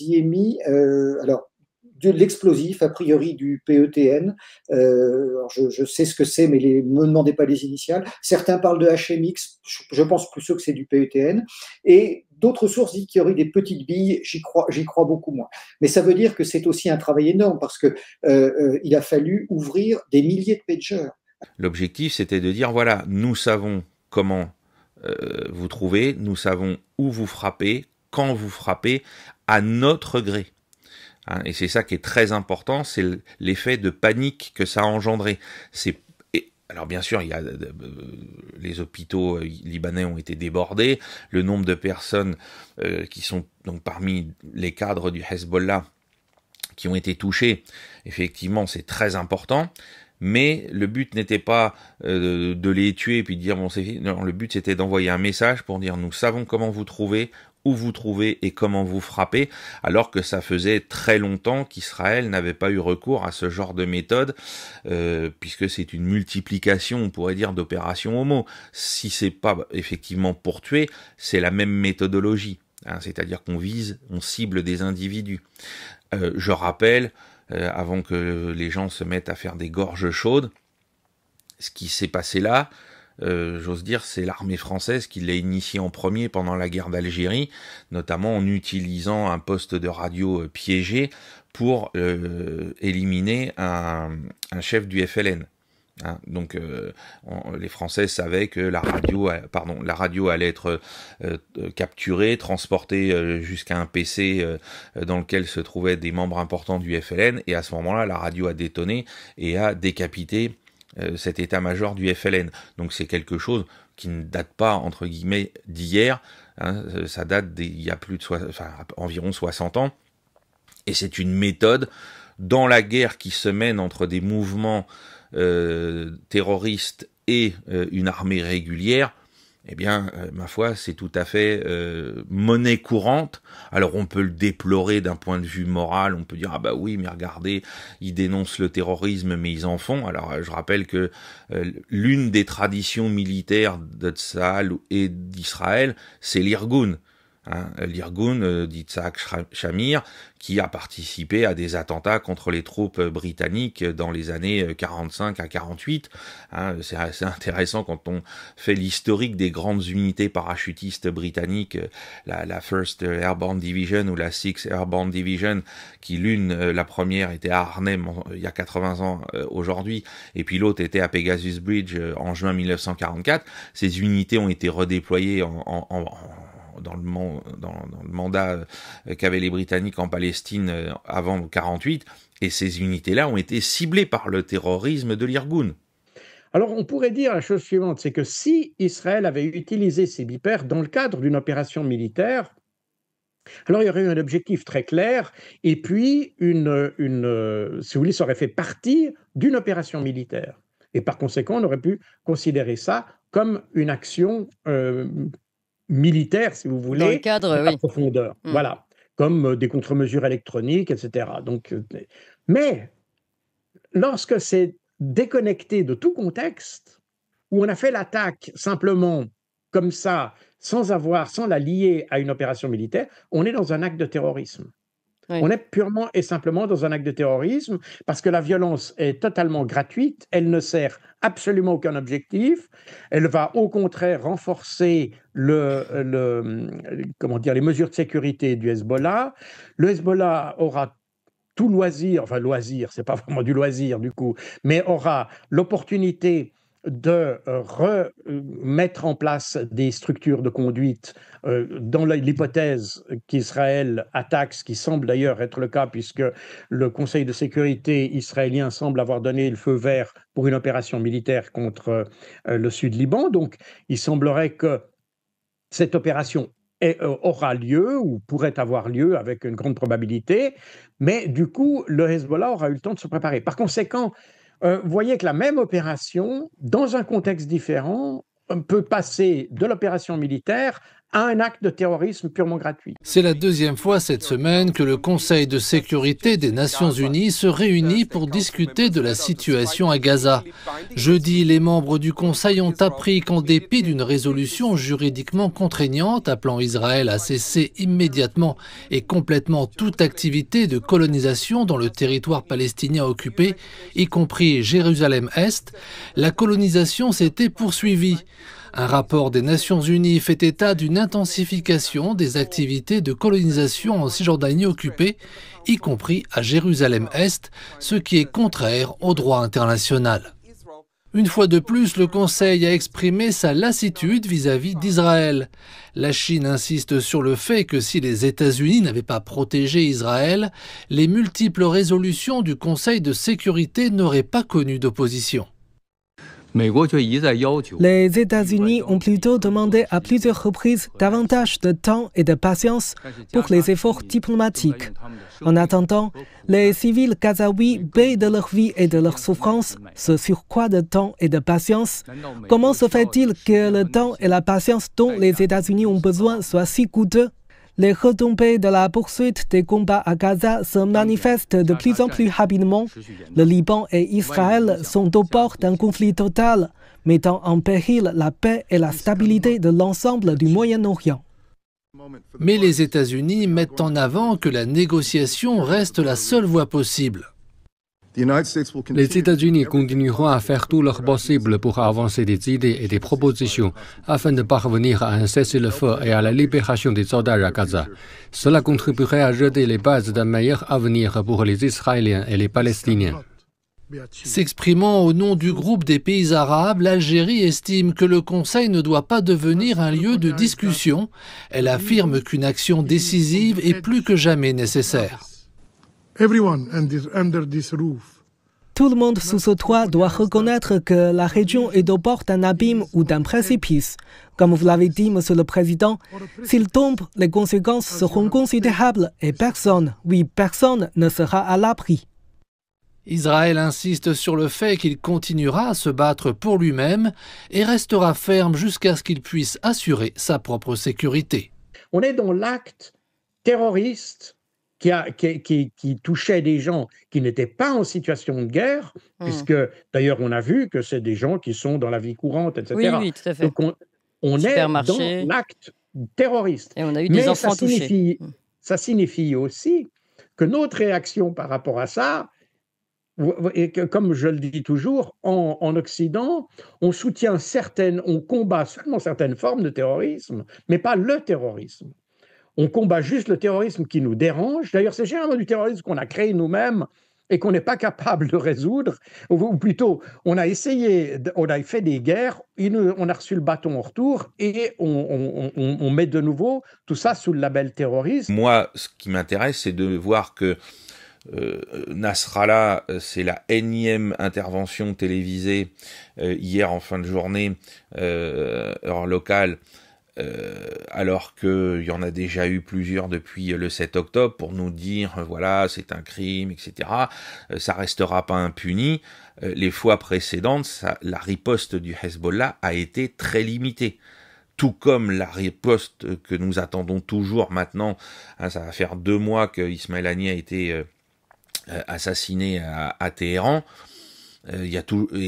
y aient mis euh, alors de l'explosif, a priori du PETN. Euh, je, sais ce que c'est, mais ne me demandez pas les initiales. Certains parlent de HMX, je, pense plus sûr que c'est du PETN. Et d'autres sources disent qu'il y aurait des petites billes, j'y crois, beaucoup moins. Mais ça veut dire que c'est aussi un travail énorme parce que il a fallu ouvrir des milliers de pêcheurs. L'objectif, c'était de dire voilà, nous savons comment euh, vous trouvez, nous savons où vous frappez, quand vous frappez, à notre gré. Hein, et c'est ça qui est très important, c'est l'effet de panique que ça a engendré. C'est alors bien sûr, il y a euh, euh, les hôpitaux libanais ont été débordés, le nombre de personnes qui sont donc parmi les cadres du Hezbollah qui ont été touchés, effectivement, c'est très important mais le but n'était pas euh, de les tuer puis de dire bon c'est non, le but c'était d'envoyer un message pour dire nous savons comment vous trouvez, où vous trouvez et comment vous frappez, alors que ça faisait très longtemps qu'Israël n'avait pas eu recours à ce genre de méthode, euh, puisque c'est une multiplication, on pourrait dire, d'opérations homo. Si c'est pas bah, effectivement pour tuer, c'est la même méthodologie. Hein. c'est-à-dire qu'on vise, on cible des individus. Euh, je rappelle euh, avant que les gens se mettent à faire des gorges chaudes. Ce qui s'est passé là, euh, j'ose dire, c'est l'armée française qui l'a initié en premier pendant la guerre d'Algérie, notamment en utilisant un poste de radio euh, piégé pour éliminer un, un, chef du FLN. Hein, donc euh, les Français savaient que la radio, euh, pardon, la radio allait être euh, capturée, transportée jusqu'à un PC dans lequel se trouvaient des membres importants du FLN. Et à ce moment-là, la radio a détonné et a décapité cet état-major du FLN. Donc c'est quelque chose qui ne date pas entre guillemets d'hier. Hein, ça date d'il y a plus de environ 60 ans. Et c'est une méthode dans la guerre qui se mène entre des mouvements euh, terroristes et euh, une armée régulière, eh bien, euh, ma foi, c'est tout à fait monnaie courante. Alors on peut le déplorer d'un point de vue moral, on peut dire ah bah oui, mais regardez, ils dénoncent le terrorisme, mais ils en font. Alors je rappelle que l'une des traditions militaires de et d'Israël, c'est l'Irgun. Hein, l'Irgun euh, d'Itzhak Shamir, qui a participé à des attentats contre les troupes euh, britanniques euh, dans les années 45 à 48. Hein, c'est intéressant quand on fait l'historique des grandes unités parachutistes britanniques, la, First Airborne Division ou la Sixth Airborne Division, qui l'une, la première, était à Arnhem il y a 80 ans aujourd'hui, et puis l'autre était à Pegasus Bridge en juin 1944. Ces unités ont été redéployées en dans, le, dans le mandat euh, qu'avaient les Britanniques en Palestine euh, avant 48, et ces unités-là ont été ciblées par le terrorisme de l'Irgun. Alors on pourrait dire la chose suivante, c'est que si Israël avait utilisé ces bipères dans le cadre d'une opération militaire, alors il y aurait eu un objectif très clair, et puis une, une euh, si vous voulez, ça aurait fait partie d'une opération militaire. Et par conséquent, on aurait pu considérer ça comme une action militaire, si vous voulez, en cadre, profondeur. Hmm. Voilà, comme euh, des contre-mesures électroniques, etc. Donc, euh, mais lorsque c'est déconnecté de tout contexte, où on a fait l'attaque simplement comme ça, sans avoir, sans la lier à une opération militaire, on est dans un acte de terrorisme. On est purement et simplement dans un acte de terrorisme parce que la violence est totalement gratuite, elle ne sert absolument aucun objectif, elle va au contraire renforcer le, le, comment les mesures de sécurité du Hezbollah. Le Hezbollah aura tout loisir, enfin loisir, c'est pas vraiment du loisir du coup, mais aura l'opportunité de euh, remettre en place des structures de conduite euh, dans l'hypothèse qu'Israël attaque, ce qui semble d'ailleurs être le cas puisque le Conseil de sécurité israélien semble avoir donné le feu vert pour une opération militaire contre euh, le Sud-Liban. Donc il semblerait que cette opération aura lieu ou pourrait avoir lieu avec une grande probabilité, mais du coup, le Hezbollah aura eu le temps de se préparer. Par conséquent, euh, vous voyez que la même opération, dans un contexte différent, euh, peut passer de l'opération militaire un acte de terrorisme purement gratuit. C'est la deuxième fois cette semaine que le Conseil de sécurité des Nations Unies se réunit pour discuter de la situation à Gaza. Jeudi, les membres du Conseil ont appris qu'en dépit d'une résolution juridiquement contraignante appelant Israël à cesser immédiatement et complètement toute activité de colonisation dans le territoire palestinien occupé, y compris Jérusalem-Est, la colonisation s'était poursuivie. Un rapport des Nations Unies fait état d'une intensification des activités de colonisation en Cisjordanie occupée, y compris à Jérusalem-Est, ce qui est contraire au droit international. Une fois de plus, le Conseil a exprimé sa lassitude vis-à-vis d'Israël. La Chine insiste sur le fait que si les États-Unis n'avaient pas protégé Israël, les multiples résolutions du Conseil de sécurité n'auraient pas connu d'opposition. Les États-Unis ont plutôt demandé à plusieurs reprises davantage de temps et de patience pour les efforts diplomatiques. En attendant, les civils kazaouis baissent de leur vie et de leur souffrance ce surcroît de temps et de patience. Comment se fait-il que le temps et la patience dont les États-Unis ont besoin soient si coûteux les retombées de la poursuite des combats à Gaza se manifestent de plus en plus rapidement. Le Liban et Israël sont au bord d'un conflit total, mettant en péril la paix et la stabilité de l'ensemble du Moyen-Orient. Mais les États-Unis mettent en avant que la négociation reste la seule voie possible. Les États-Unis continueront à faire tout leur possible pour avancer des idées et des propositions afin de parvenir à un cessez-le-feu et à la libération des soldats à Gaza. Cela contribuerait à jeter les bases d'un meilleur avenir pour les Israéliens et les Palestiniens. S'exprimant au nom du groupe des pays arabes, l'Algérie estime que le Conseil ne doit pas devenir un lieu de discussion. Elle affirme qu'une action décisive est plus que jamais nécessaire. Tout le monde sous ce toit doit reconnaître que la région est au bord d'un abîme ou d'un précipice. Comme vous l'avez dit, Monsieur le Président, s'il tombe, les conséquences seront considérables et personne, oui, personne ne sera à l'abri. Israël insiste sur le fait qu'il continuera à se battre pour lui-même et restera ferme jusqu'à ce qu'il puisse assurer sa propre sécurité. On est dans l'acte terroriste qui, qui, touchait des gens qui n'étaient pas en situation de guerre, mmh. puisque d'ailleurs on a vu que c'est des gens qui sont dans la vie courante, etc. Oui, oui Donc on, est dans l'acte terroriste. Et on a eu des enfants ça signifie, mmh. Ça signifie aussi que notre réaction par rapport à ça, et que, comme je le dis toujours, en, en, Occident, on soutient certaines, on combat seulement certaines formes de terrorisme, mais pas le terrorisme. On combat juste le terrorisme qui nous dérange. D'ailleurs, c'est généralement du terrorisme qu'on a créé nous-mêmes et qu'on n'est pas capable de résoudre, ou plutôt, on a essayé, on a fait des guerres, on a reçu le bâton en retour et on, met de nouveau tout ça sous le label terrorisme. Moi, ce qui m'intéresse, c'est de voir que euh, Nasrallah, euh, c'est la énième intervention télévisée euh, hier en fin de journée, heure locale, euh, alors qu'il y en a déjà eu plusieurs depuis le 7 octobre pour nous dire euh, voilà c'est un crime, etc. Euh, ça restera pas impuni. les fois précédentes, la riposte du Hezbollah a été très limitée tout comme la riposte que nous attendons toujours maintenant. Hein, ça va faire deux mois que Ismail a été assassiné à Téhéran. Euh, il y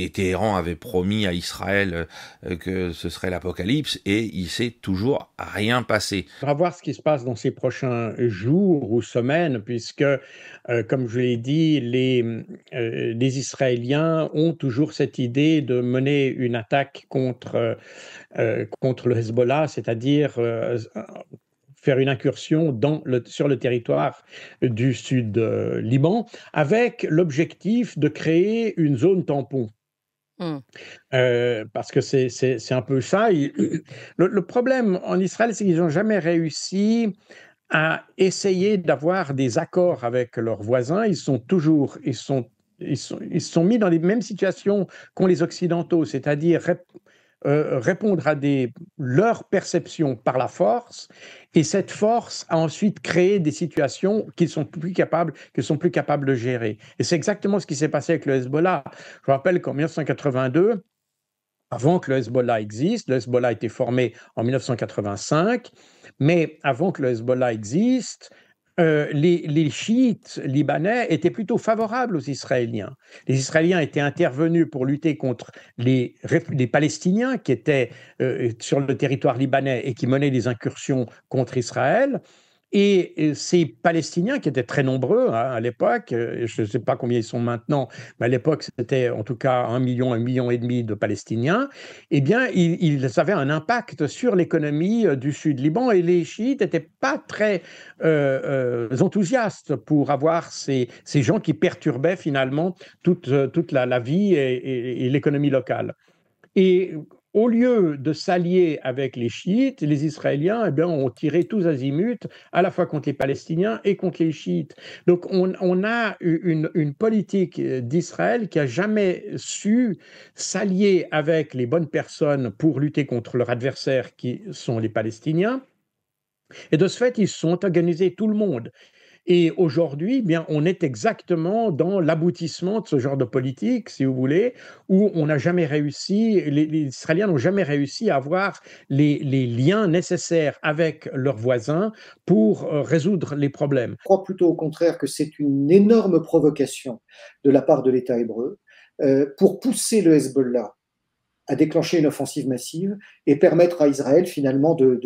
et Téhéran avait promis à Israël euh, que ce serait l'apocalypse, et il s'est toujours rien passé. On va voir ce qui se passe dans ces prochains jours ou semaines, puisque, euh, comme je l'ai dit, les, Israéliens ont toujours cette idée de mener une attaque contre, contre le Hezbollah, c'est-à-dire faire une incursion dans le, sur le territoire du sud euh, Liban, avec l'objectif de créer une zone tampon. Hmm. Euh, parce que c'est un peu ça. Le, problème en Israël, c'est qu'ils n'ont jamais réussi à essayer d'avoir des accords avec leurs voisins. Ils sont toujours, ils sont ils sont, ils sont mis dans les mêmes situations qu'ont les Occidentaux, c'est-à-dire euh, répondre à des, leur perception par la force, et cette force a ensuite créé des situations qu'ils sont plus capables, qu'ils sont plus capables de gérer. Et c'est exactement ce qui s'est passé avec le Hezbollah. Je rappelle qu'en 1982, avant que le Hezbollah existe, le Hezbollah a été formé en 1985, mais avant que le Hezbollah existe, euh, les, chiites libanais étaient plutôt favorables aux Israéliens. Les Israéliens étaient intervenus pour lutter contre les, Palestiniens qui étaient euh, sur le territoire libanais et qui menaient des incursions contre Israël. Et ces Palestiniens, qui étaient très nombreux hein, à l'époque, euh, je ne sais pas combien ils sont maintenant, mais à l'époque c'était en tout cas un million, un million et demi de Palestiniens, eh bien ils, avaient un impact sur l'économie euh, du sud Liban et les chiites n'étaient pas très euh, enthousiastes pour avoir ces, ces, gens qui perturbaient finalement toute, toute la, vie et, et l'économie locale. Et au lieu de s'allier avec les chiites, les Israéliens eh bien, ont tiré tous azimuts, à la fois contre les Palestiniens et contre les chiites. Donc on, a une, une politique euh, d'Israël qui a jamais su s'allier avec les bonnes personnes pour lutter contre leur adversaire qui sont les Palestiniens. Et de ce fait, ils sont organisés tout le monde. Et aujourd'hui, eh bien, on est exactement dans l'aboutissement de ce genre de politique, si vous voulez, où on n'a jamais réussi, les, Israéliens n'ont jamais réussi à avoir les, liens nécessaires avec leurs voisins pour euh, résoudre les problèmes. Je crois plutôt au contraire que c'est une énorme provocation de la part de l'État hébreu euh, pour pousser le Hezbollah à déclencher une offensive massive et permettre à Israël finalement de,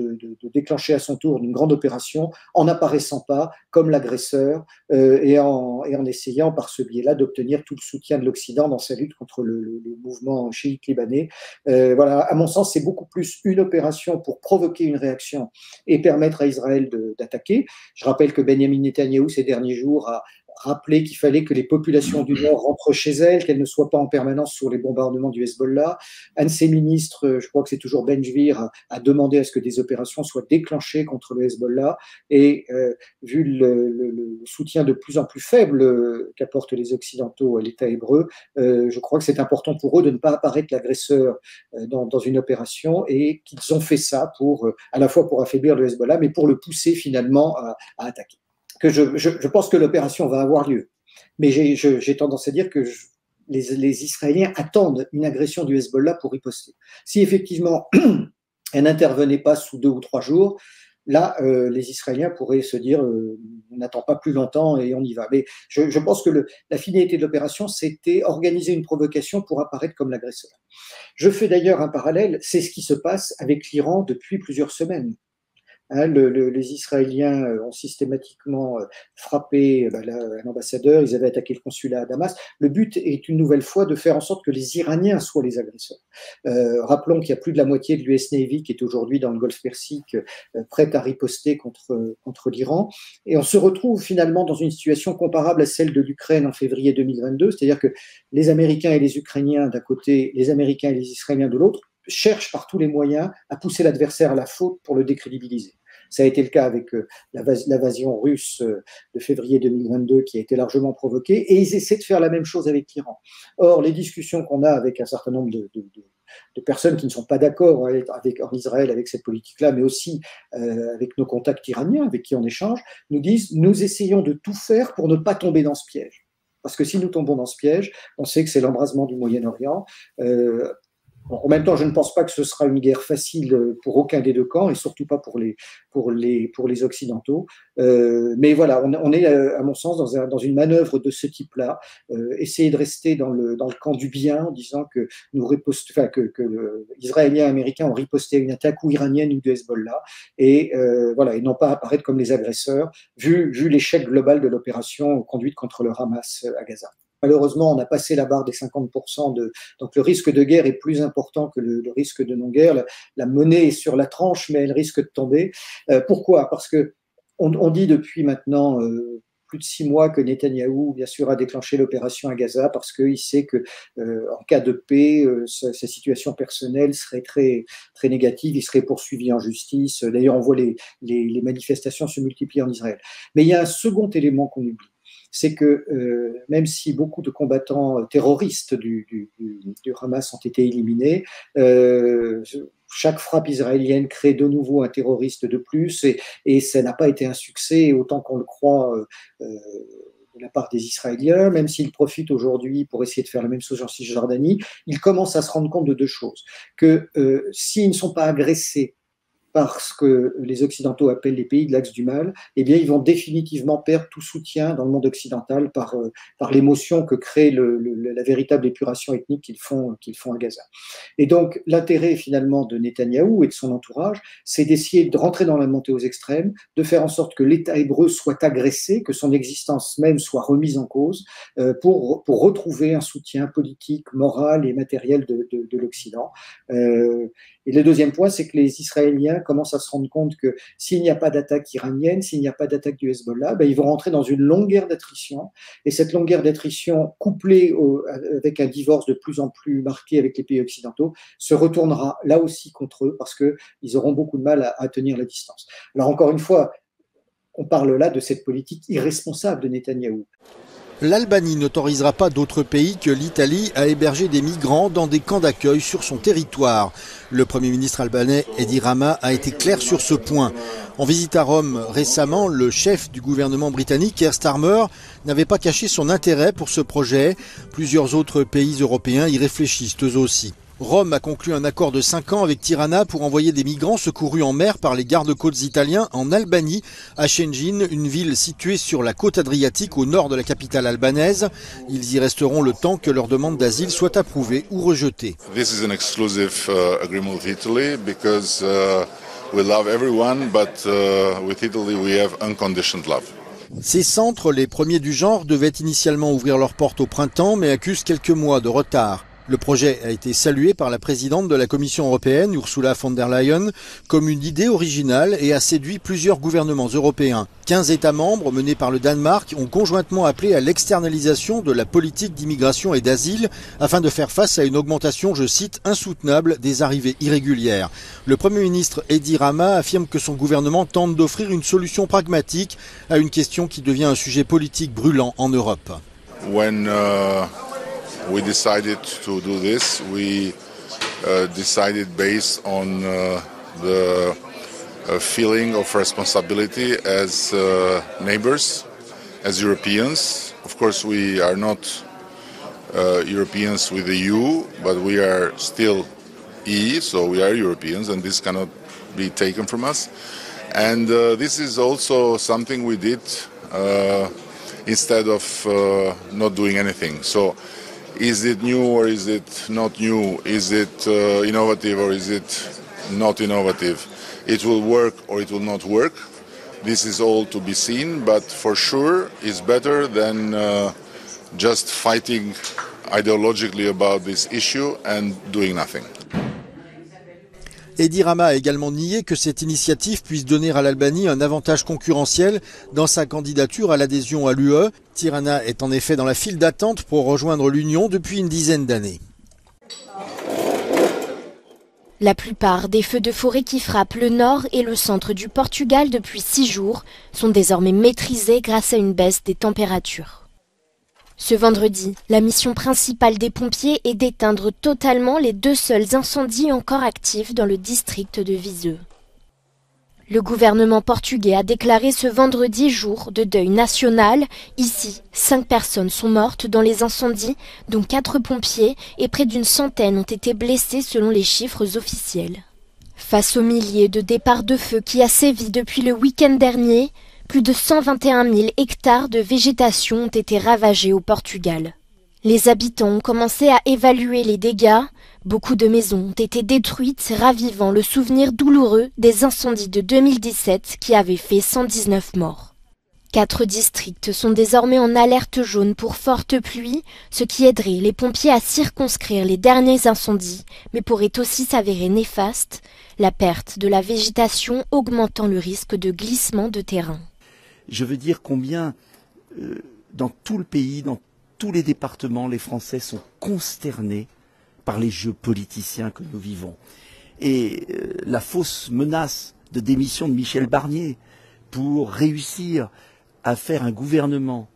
déclencher à son tour une grande opération en n'apparaissant pas comme l'agresseur euh, et, en, et, en, essayant par ce biais-là d'obtenir tout le soutien de l'Occident dans sa lutte contre le, le, mouvement chiite libanais. Euh, voilà, à mon sens, c'est beaucoup plus une opération pour provoquer une réaction et permettre à Israël d'attaquer. Je rappelle que Benjamin Netanyahu ces derniers jours a, rappeler qu'il fallait que les populations du Nord rentrent chez elles, qu'elles ne soient pas en permanence sur les bombardements du Hezbollah. Un de ses ministres, euh, je crois que c'est toujours Benjvir, a, demandé à ce que des opérations soient déclenchées contre le Hezbollah. Et euh, vu le, le, le, soutien de plus en plus faible euh, qu'apportent les Occidentaux à l'État hébreu, euh, je crois que c'est important pour eux de ne pas apparaître l'agresseur euh, dans, dans, une opération et qu'ils ont fait ça pour, à la fois pour affaiblir le Hezbollah, mais pour le pousser finalement à, à attaquer que je, pense que l'opération va avoir lieu. Mais j'ai tendance à dire que les, Israéliens attendent une agression du Hezbollah pour y poster. Si effectivement elle n'intervenait pas sous deux ou trois jours, là, euh, les Israéliens pourraient se dire euh, on n'attend pas plus longtemps et on y va. Mais je, pense que la finalité de l'opération, c'était organiser une provocation pour apparaître comme l'agresseur. Je fais d'ailleurs un parallèle, c'est ce qui se passe avec l'Iran depuis plusieurs semaines. Hein, les Israéliens euh, ont systématiquement euh, frappé un euh, bah, l'ambassadeur, ils avaient attaqué le consulat à Damas. Le but est une nouvelle fois de faire en sorte que les Iraniens soient les agresseurs. rappelons qu'il y a plus de la moitié de l'US Navy qui est aujourd'hui dans le Golfe Persique, prête à riposter contre, contre l'Iran. Et on se retrouve finalement dans une situation comparable à celle de l'Ukraine en février 2022, c'est-à-dire que les Américains et les Ukrainiens d'un côté, les Américains et les Israéliens de l'autre, cherche par tous les moyens à pousser l'adversaire à la faute pour le décrédibiliser. Ça a été le cas avec euh, l'invasion russe euh, de février 2022 qui a été largement provoquée, et ils essaient de faire la même chose avec l'Iran. Or, les discussions qu'on a avec un certain nombre de, personnes qui ne sont pas d'accord avec, en Israël avec cette politique-là, mais aussi euh, avec nos contacts iraniens avec qui on échange, nous disent nous essayons de tout faire pour ne pas tomber dans ce piège. Parce que si nous tombons dans ce piège, on sait que c'est l'embrasement du Moyen-Orient en même temps, je ne pense pas que ce sera une guerre facile euh, pour aucun des deux camps, et surtout pas pour les, pour les, pour les Occidentaux. Euh, mais voilà, on, est, euh, à mon sens, dans, dans une manœuvre de ce type-là. essayer de rester dans le, dans le camp du bien en disant que, nous que, que et Américains ont riposté à une attaque ou iranienne ou de Hezbollah, et, euh, voilà, et non pas apparaître comme les agresseurs, vu, vu l'échec global de l'opération conduite contre le Hamas à Gaza. Malheureusement, on a passé la barre des 50%. donc le risque de guerre est plus important que le, risque de non-guerre. La, monnaie est sur la tranche, mais elle risque de tomber. Euh, pourquoi Parce que on, dit depuis maintenant... Euh, plus de six mois que Netanyahu bien sûr, a déclenché l'opération à Gaza parce qu'il sait que euh, en cas de paix, sa, situation personnelle serait très très négative, il serait poursuivi en justice. D'ailleurs, on voit les, les manifestations se multiplier en Israël. Mais il y a un second élément qu'on oublie, c'est que euh, même si beaucoup de combattants euh, terroristes du, Hamas ont été éliminés, euh, chaque frappe israélienne crée de nouveau un terroriste de plus et, ça n'a pas été un succès autant qu'on le croit. de la part des Israéliens, même s'ils profitent aujourd'hui pour essayer de faire la même chose en Cisjordanie, ils commencent à se rendre compte de deux choses. Que s'ils ne sont pas agressés par ce que les Occidentaux appellent les pays de l'axe du mal, eh bien, ils vont définitivement perdre tout soutien dans le monde occidental par, euh, par l'émotion que crée le, la véritable épuration ethnique qu'ils font, qu'ils font à Gaza. Et donc, l'intérêt finalement de Netanyahou et de son entourage, c'est d'essayer de rentrer dans la montée aux extrêmes, de faire en sorte que l'État hébreu soit agressé, que son existence même soit remise en cause, euh, pour, pour retrouver un soutien politique, moral et matériel de, de, de l'Occident. Euh, et le deuxième point, c'est que les Israéliens commencent à se rendre compte que s'il n'y a pas d'attaque iranienne, s'il n'y a pas d'attaque du Hezbollah, ben, ils vont rentrer dans une longue guerre d'attrition. Et cette longue guerre d'attrition, couplée avec un divorce de plus en plus marqué avec les pays occidentaux, se retournera là aussi contre eux parce qu'ils auront beaucoup de mal à, tenir la distance. Alors encore une fois, on parle là de cette politique irresponsable de Netanyahu. L'Albanie n'autorisera pas d'autres pays que l'Italie à héberger des migrants dans des camps d'accueil sur son territoire. Le Premier ministre albanais Edi Rama a été clair sur ce point. En visite à Rome récemment, le chef du gouvernement britannique, Keir Starmer, n'avait pas caché son intérêt pour ce projet. Plusieurs autres pays européens y réfléchissent eux aussi. Rome a conclu un accord de 5 ans avec Tirana pour envoyer des migrants secourus en mer par les gardes-côtes italiens en Albanie, à Schengen, une ville située sur la côte adriatique au nord de la capitale albanaise. Ils y resteront le temps que leur demande d'asile soit approuvée ou rejetée. This is an exclusive uh, agreement with Italy because uh, we love everyone, but uh, with Italy we have love. Ces centres, les premiers du genre, devaient initialement ouvrir leurs portes au printemps, mais accusent quelques mois de retard. Le projet a été salué par la présidente de la Commission européenne, Ursula von der Leyen, comme une idée originale et a séduit plusieurs gouvernements européens. 15 États membres, menés par le Danemark, ont conjointement appelé à l'externalisation de la politique d'immigration et d'asile afin de faire face à une augmentation, je cite, insoutenable des arrivées irrégulières. Le Premier ministre Edi Rama affirme que son gouvernement tente d'offrir une solution pragmatique à une question qui devient un sujet politique brûlant en Europe. Uh, we decided to do this. We uh, decided based on uh, the uh, feeling of responsibility as uh, neighbors, as Europeans. Of course, we are not uh, Europeans with the EU, but we are still E, so we are Europeans, and this cannot be taken from us. And uh, this is also something we did instead of not doing anything. So is it new or is it not new? Is it uh, innovative or is it not innovative? It will work or it will not work. This is all to be seen, but for sure it's better than uh, just fighting ideologically about this issue and doing nothing. Edi a également nié que cette initiative puisse donner à l'Albanie un avantage concurrentiel dans sa candidature à l'adhésion à l'UE. Tirana est en effet dans la file d'attente pour rejoindre l'Union depuis une dizaine d'années. La plupart des feux de forêt qui frappent le nord et le centre du Portugal depuis six jours sont désormais maîtrisés grâce à une baisse des températures. Ce vendredi, la mission principale des pompiers est d'éteindre totalement les deux seuls incendies encore actifs dans le district de Viseux. Le gouvernement portugais a déclaré ce vendredi jour de deuil national. Ici, cinq personnes sont mortes dans les incendies, dont quatre pompiers, et près d'une centaine ont été blessés selon les chiffres officiels. Face aux milliers de départs de feu qui a sévi depuis le week-end dernier, plus de 121 000 hectares de végétation ont été ravagés au Portugal. Les habitants ont commencé à évaluer les dégâts. Beaucoup de maisons ont été détruites, ravivant le souvenir douloureux des incendies de 2017 qui avaient fait 119 morts. Quatre districts sont désormais en alerte jaune pour fortes pluies, ce qui aiderait les pompiers à circonscrire les derniers incendies, mais pourrait aussi s'avérer néfaste, la perte de la végétation augmentant le risque de glissement de terrain je veux dire combien euh, dans tout le pays, dans tous les départements, les Français sont consternés par les jeux politiciens que nous vivons. Et euh, la fausse menace de démission de Michel Barnier pour réussir à faire un gouvernement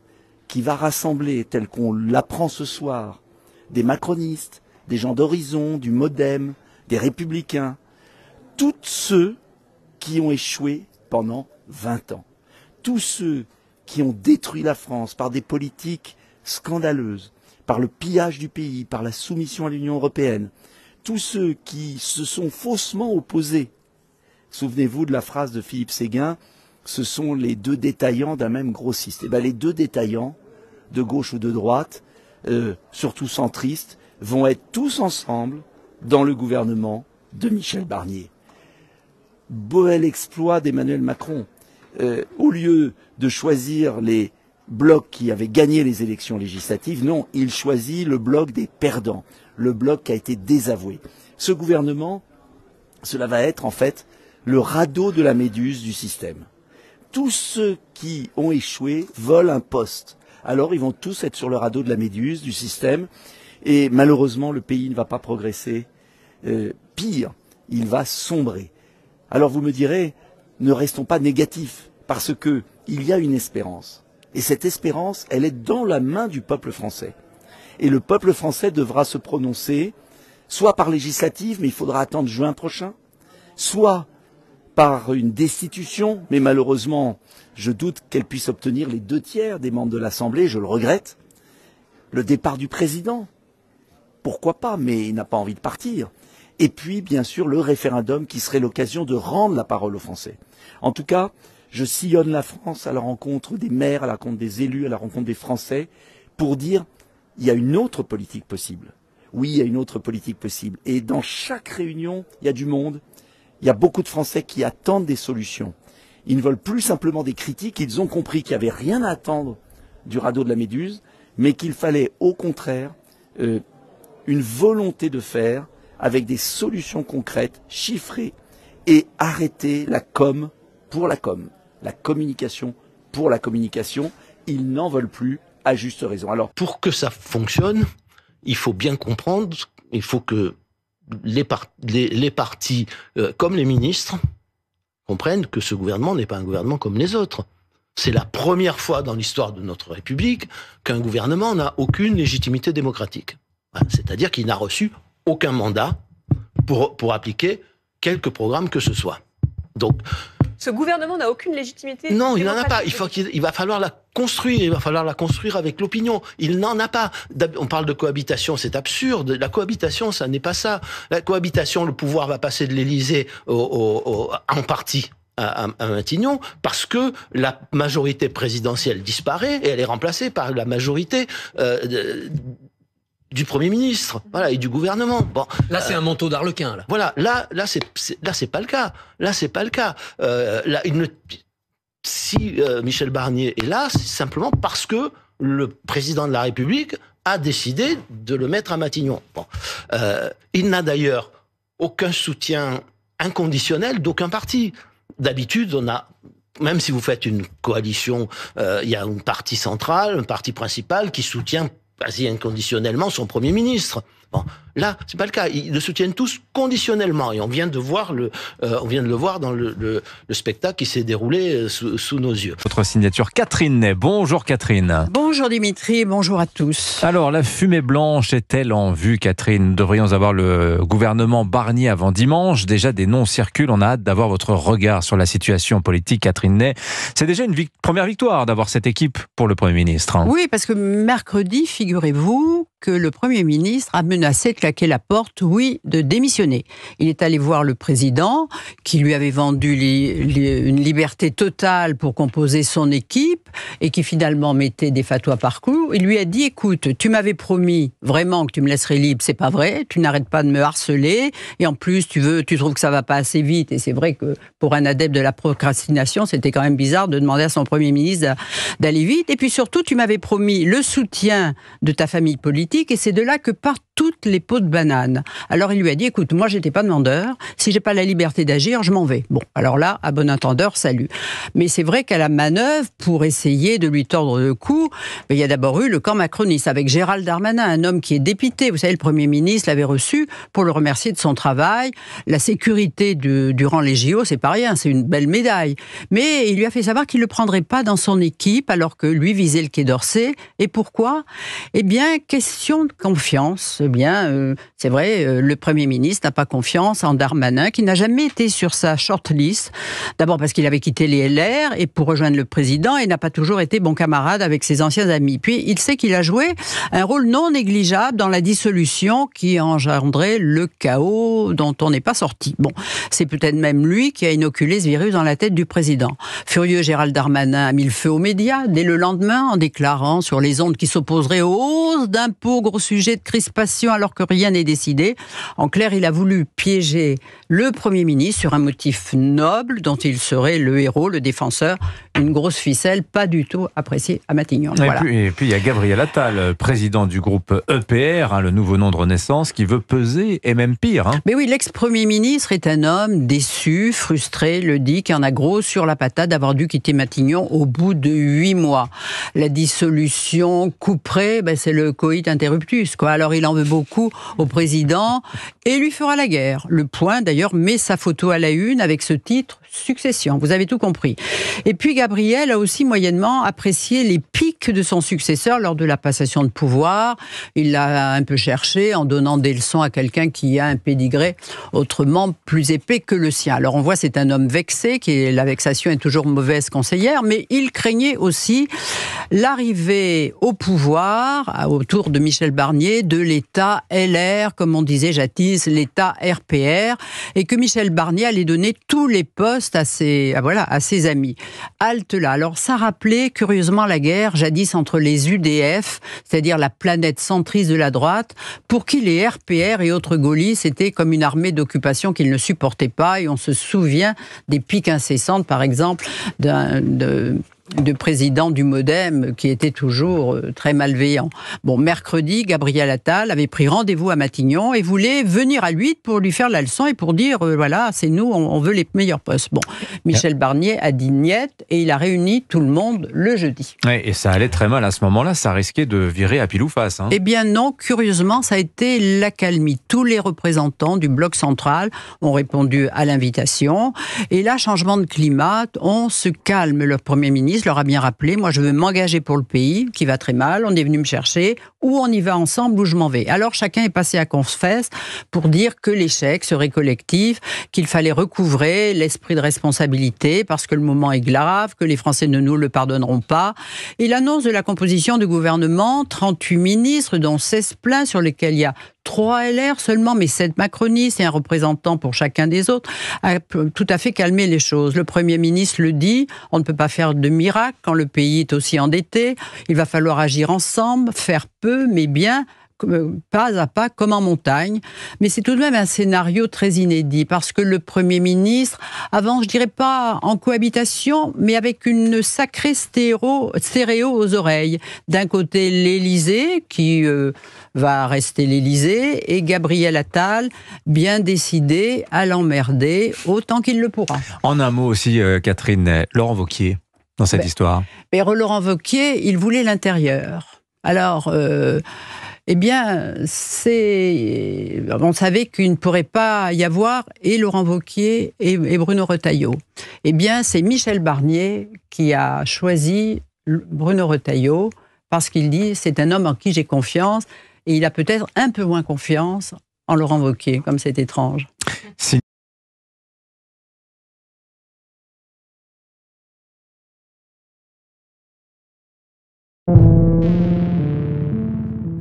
qui va rassembler, tel qu'on l'apprend ce soir, des macronistes, des gens d'Horizon, du Modem, des républicains, tous ceux qui ont échoué pendant 20 ans tous ceux qui ont détruit la France par des politiques scandaleuses, par le pillage du pays, par la soumission à l'Union européenne, tous ceux qui se sont faussement opposés. Souvenez-vous de la phrase de Philippe Séguin, ce sont les deux détaillants d'un même grossiste. Eh ben, les deux détaillants, de gauche ou de droite, euh, surtout centristes, vont être tous ensemble dans le gouvernement de Michel Barnier. Beau exploit d'Emmanuel Macron. Euh, au lieu de choisir les blocs qui avaient gagné les élections législatives, non, il choisit le bloc des perdants, le bloc qui a été désavoué. Ce gouvernement, cela va être en fait le radeau de la méduse du système. Tous ceux qui ont échoué volent un poste. Alors ils vont tous être sur le radeau de la méduse du système et malheureusement le pays ne va pas progresser. Euh, pire, il va sombrer. Alors vous me direz, ne restons pas négatifs parce qu'il y a une espérance. Et cette espérance, elle est dans la main du peuple français. Et le peuple français devra se prononcer, soit par législative, mais il faudra attendre juin prochain, soit par une destitution, mais malheureusement, je doute qu'elle puisse obtenir les deux tiers des membres de l'Assemblée, je le regrette, le départ du président, pourquoi pas, mais il n'a pas envie de partir, et puis, bien sûr, le référendum qui serait l'occasion de rendre la parole aux Français. En tout cas, je sillonne la France à la rencontre des maires, à la rencontre des élus, à la rencontre des Français, pour dire il y a une autre politique possible. Oui, il y a une autre politique possible. Et dans chaque réunion, il y a du monde. Il y a beaucoup de Français qui attendent des solutions. Ils ne veulent plus simplement des critiques. Ils ont compris qu'il n'y avait rien à attendre du radeau de la Méduse, mais qu'il fallait au contraire euh, une volonté de faire avec des solutions concrètes, chiffrées, et arrêter la com pour la com la communication pour la communication. Ils n'en veulent plus à juste raison. Alors, pour que ça fonctionne, il faut bien comprendre, il faut que les, partis, euh, comme les ministres, comprennent que ce gouvernement n'est pas un gouvernement comme les autres. C'est la première fois dans l'histoire de notre République qu'un gouvernement n'a aucune légitimité démocratique. Hein, c'est-à-dire qu'il n'a reçu aucun mandat pour, pour appliquer quelque programme que ce soit. Donc, ce gouvernement n'a aucune légitimité. Non, il n'en a pas. Il, va falloir la construire. Il va falloir la construire avec l'opinion. Il n'en a pas. On parle de cohabitation, c'est absurde. La cohabitation, ça n'est pas ça. La cohabitation, le pouvoir va passer de l'Élysée en partie à, Matignon parce que la majorité présidentielle disparaît et elle est remplacée par la majorité euh, du Premier ministre, mm-hmm. voilà, et du gouvernement. Bon, là, c'est euh, un manteau d'arlequin. Là. Voilà, là, là, c'est, là, c'est pas le cas. Là, c'est pas le cas. Euh, là, si euh, Michel Barnier est là, c'est simplement parce que le président de la République a décidé de le mettre à Matignon. Bon. il n'a d'ailleurs aucun soutien inconditionnel d'aucun parti. D'habitude, on a même si vous faites une coalition, il y a un parti central, un parti principal qui soutient Vas-y inconditionnellement son Premier ministre. Là, c'est pas le cas. Ils le soutiennent tous conditionnellement. Et on vient de voir le, euh, on vient de le voir dans le, spectacle qui s'est déroulé euh, sous, nos yeux. Votre signature, Catherine Ney. Bonjour Catherine. Bonjour Dimitri, bonjour à tous. Alors, la fumée blanche est-elle en vue, Catherine devrions Nous avoir le gouvernement Barnier avant dimanche. Déjà, des noms circulent. On a hâte d'avoir votre regard sur la situation politique, Catherine Ney. C'est déjà une première victoire d'avoir cette équipe pour le Premier ministre. Hein. Oui, parce que mercredi, figurez-vous que le Premier ministre a menacé claqué la porte, oui, de démissionner. Il est allé voir le président, qui lui avait vendu une liberté totale pour composer son équipe, et qui finalement mettait des fatwas coup. Il lui a dit, écoute, tu m'avais promis vraiment que tu me laisserais libre, c'est pas vrai, tu n'arrêtes pas de me harceler, et en plus, tu veux, tu trouves que ça va pas assez vite, et c'est vrai que pour un adepte de la procrastination, c'était quand même bizarre de demander à son Premier ministre d'aller vite, et puis surtout, tu m'avais promis le soutien de ta famille politique, et c'est de là que par toutes les de banane. Alors il lui a dit écoute, moi n'étais pas demandeur, si j'ai pas la liberté d'agir, je m'en vais. Bon, alors là, à bon entendeur, salut. Mais c'est vrai qu'à la manœuvre, pour essayer de lui tordre le cou, il y a d'abord eu le camp macroniste avec Gérald Darmanin, un homme qui est dépité. Vous savez, le Premier ministre l'avait reçu pour le remercier de son travail. La sécurité durant les JO, c'est pas rien, c'est une belle médaille. Mais il lui a fait savoir qu'il ne le prendrait pas dans son équipe alors que lui visait le Quai d'Orsay. Et pourquoi Eh bien, question de confiance. Eh bien, euh, euh, c'est vrai, euh, le Premier ministre n'a pas confiance en Darmanin, qui n'a jamais été sur sa short shortlist. D'abord parce qu'il avait quitté les LR et pour rejoindre le président, et n'a pas toujours été bon camarade avec ses anciens amis. Puis il sait qu'il a joué un rôle non négligeable dans la dissolution qui engendrait le chaos dont on n'est pas sorti. Bon, c'est peut-être même lui qui a inoculé ce virus dans la tête du président. Furieux, Gérald Darmanin a mis le feu aux médias dès le lendemain en déclarant sur les ondes qui s'opposeraient aux hausses d'impôts, gros sujet de crispation alors que rien n'est décidé. En clair, il a voulu piéger le Premier ministre sur un motif noble dont il serait le héros, le défenseur, une grosse ficelle pas du tout appréciée à Matignon. Et, puis, il y a Gabriel Attal, président du groupe EPR, hein, le nouveau nom de Renaissance, qui veut peser et même pire. Hein. Mais oui, l'ex-Premier ministre est un homme déçu, frustré, le dit, qui en a gros sur la patate d'avoir dû quitter Matignon au bout de huit mois. La dissolution couperait, ben, c'est le coït interruptus. Alors il en veut beaucoup au président et lui fera la guerre. Le point d'ailleurs met sa photo à la une avec ce titre succession. Vous avez tout compris. Et puis Gabriel a aussi moyennement apprécié les pics de son successeur lors de la passation de pouvoir. Il l'a un peu cherché en donnant des leçons à quelqu'un qui a un pédigré autrement plus épais que le sien. Alors on voit c'est un homme vexé, qui la vexation est toujours mauvaise conseillère, mais il craignait aussi l'arrivée au pouvoir autour de Michel Barnier de l'État LR, comme on disait jadis, l'État RPR, et que Michel Barnier allait donner tous les postes à ses, ah, voilà, à ses amis. Halte là. Alors, ça rappelait curieusement la guerre jadis entre les UDF, c'est-à-dire la planète centriste de la droite, pour qui les RPR et autres gaullistes étaient comme une armée d'occupation qu'ils ne supportaient pas. Et on se souvient des piques incessantes, par exemple, d'un de président du Modem, qui était toujours euh, très malveillant. Bon, mercredi, Gabriel Attal avait pris rendez-vous à Matignon et voulait venir à lui pour lui faire la leçon et pour dire euh, voilà, c'est nous, on, veut les meilleurs postes. Bon, Michel Barnier a dit niette et il a réuni tout le monde le jeudi. et ça allait très mal à ce moment-là, ça risquait de virer à pile face. Hein. Eh bien non, curieusement, ça a été l'accalmie. Tous les représentants du bloc central ont répondu à l'invitation. Et là, changement de climat, on se calme, le Premier ministre leur a bien rappelé, moi je veux m'engager pour le pays, qui va très mal, on est venu me chercher, Où on y va ensemble, ou je m'en vais. Alors chacun est passé à confesse pour dire que l'échec serait collectif, qu'il fallait recouvrer l'esprit de responsabilité, parce que le moment est grave, que les Français ne nous le pardonneront pas. Et l'annonce de la composition du gouvernement, 38 ministres, dont 16 pleins sur lesquels il y a trois LR seulement, mais sept macronistes et un représentant pour chacun des autres, a tout à fait calmé les choses. Le Premier ministre le dit, on ne peut pas faire de miracle quand le pays est aussi endetté, il va falloir agir ensemble, faire peu mais bien, euh, pas à pas comme en montagne. Mais c'est tout de même un scénario très inédit parce que le Premier ministre, avant, je dirais pas en cohabitation, mais avec une sacrée stéréo, aux oreilles. D'un côté, l'Élysée, qui euh, va rester l'Élysée, et Gabriel Attal, bien décidé à l'emmerder autant qu'il le pourra. En un mot aussi, euh, Catherine, Laurent Vauquier dans cette ben, histoire Mais ben, Laurent Vauquier, il voulait l'intérieur. Alors, eh bien, c'est, on savait qu'il ne pourrait pas y avoir et Laurent Vauquier et, Bruno Retailleau. Eh bien, c'est Michel Barnier qui a choisi Bruno Retailleau parce qu'il dit c'est un homme en qui j'ai confiance et il a peut-être un peu moins confiance en Laurent Vauquier, comme c'est étrange.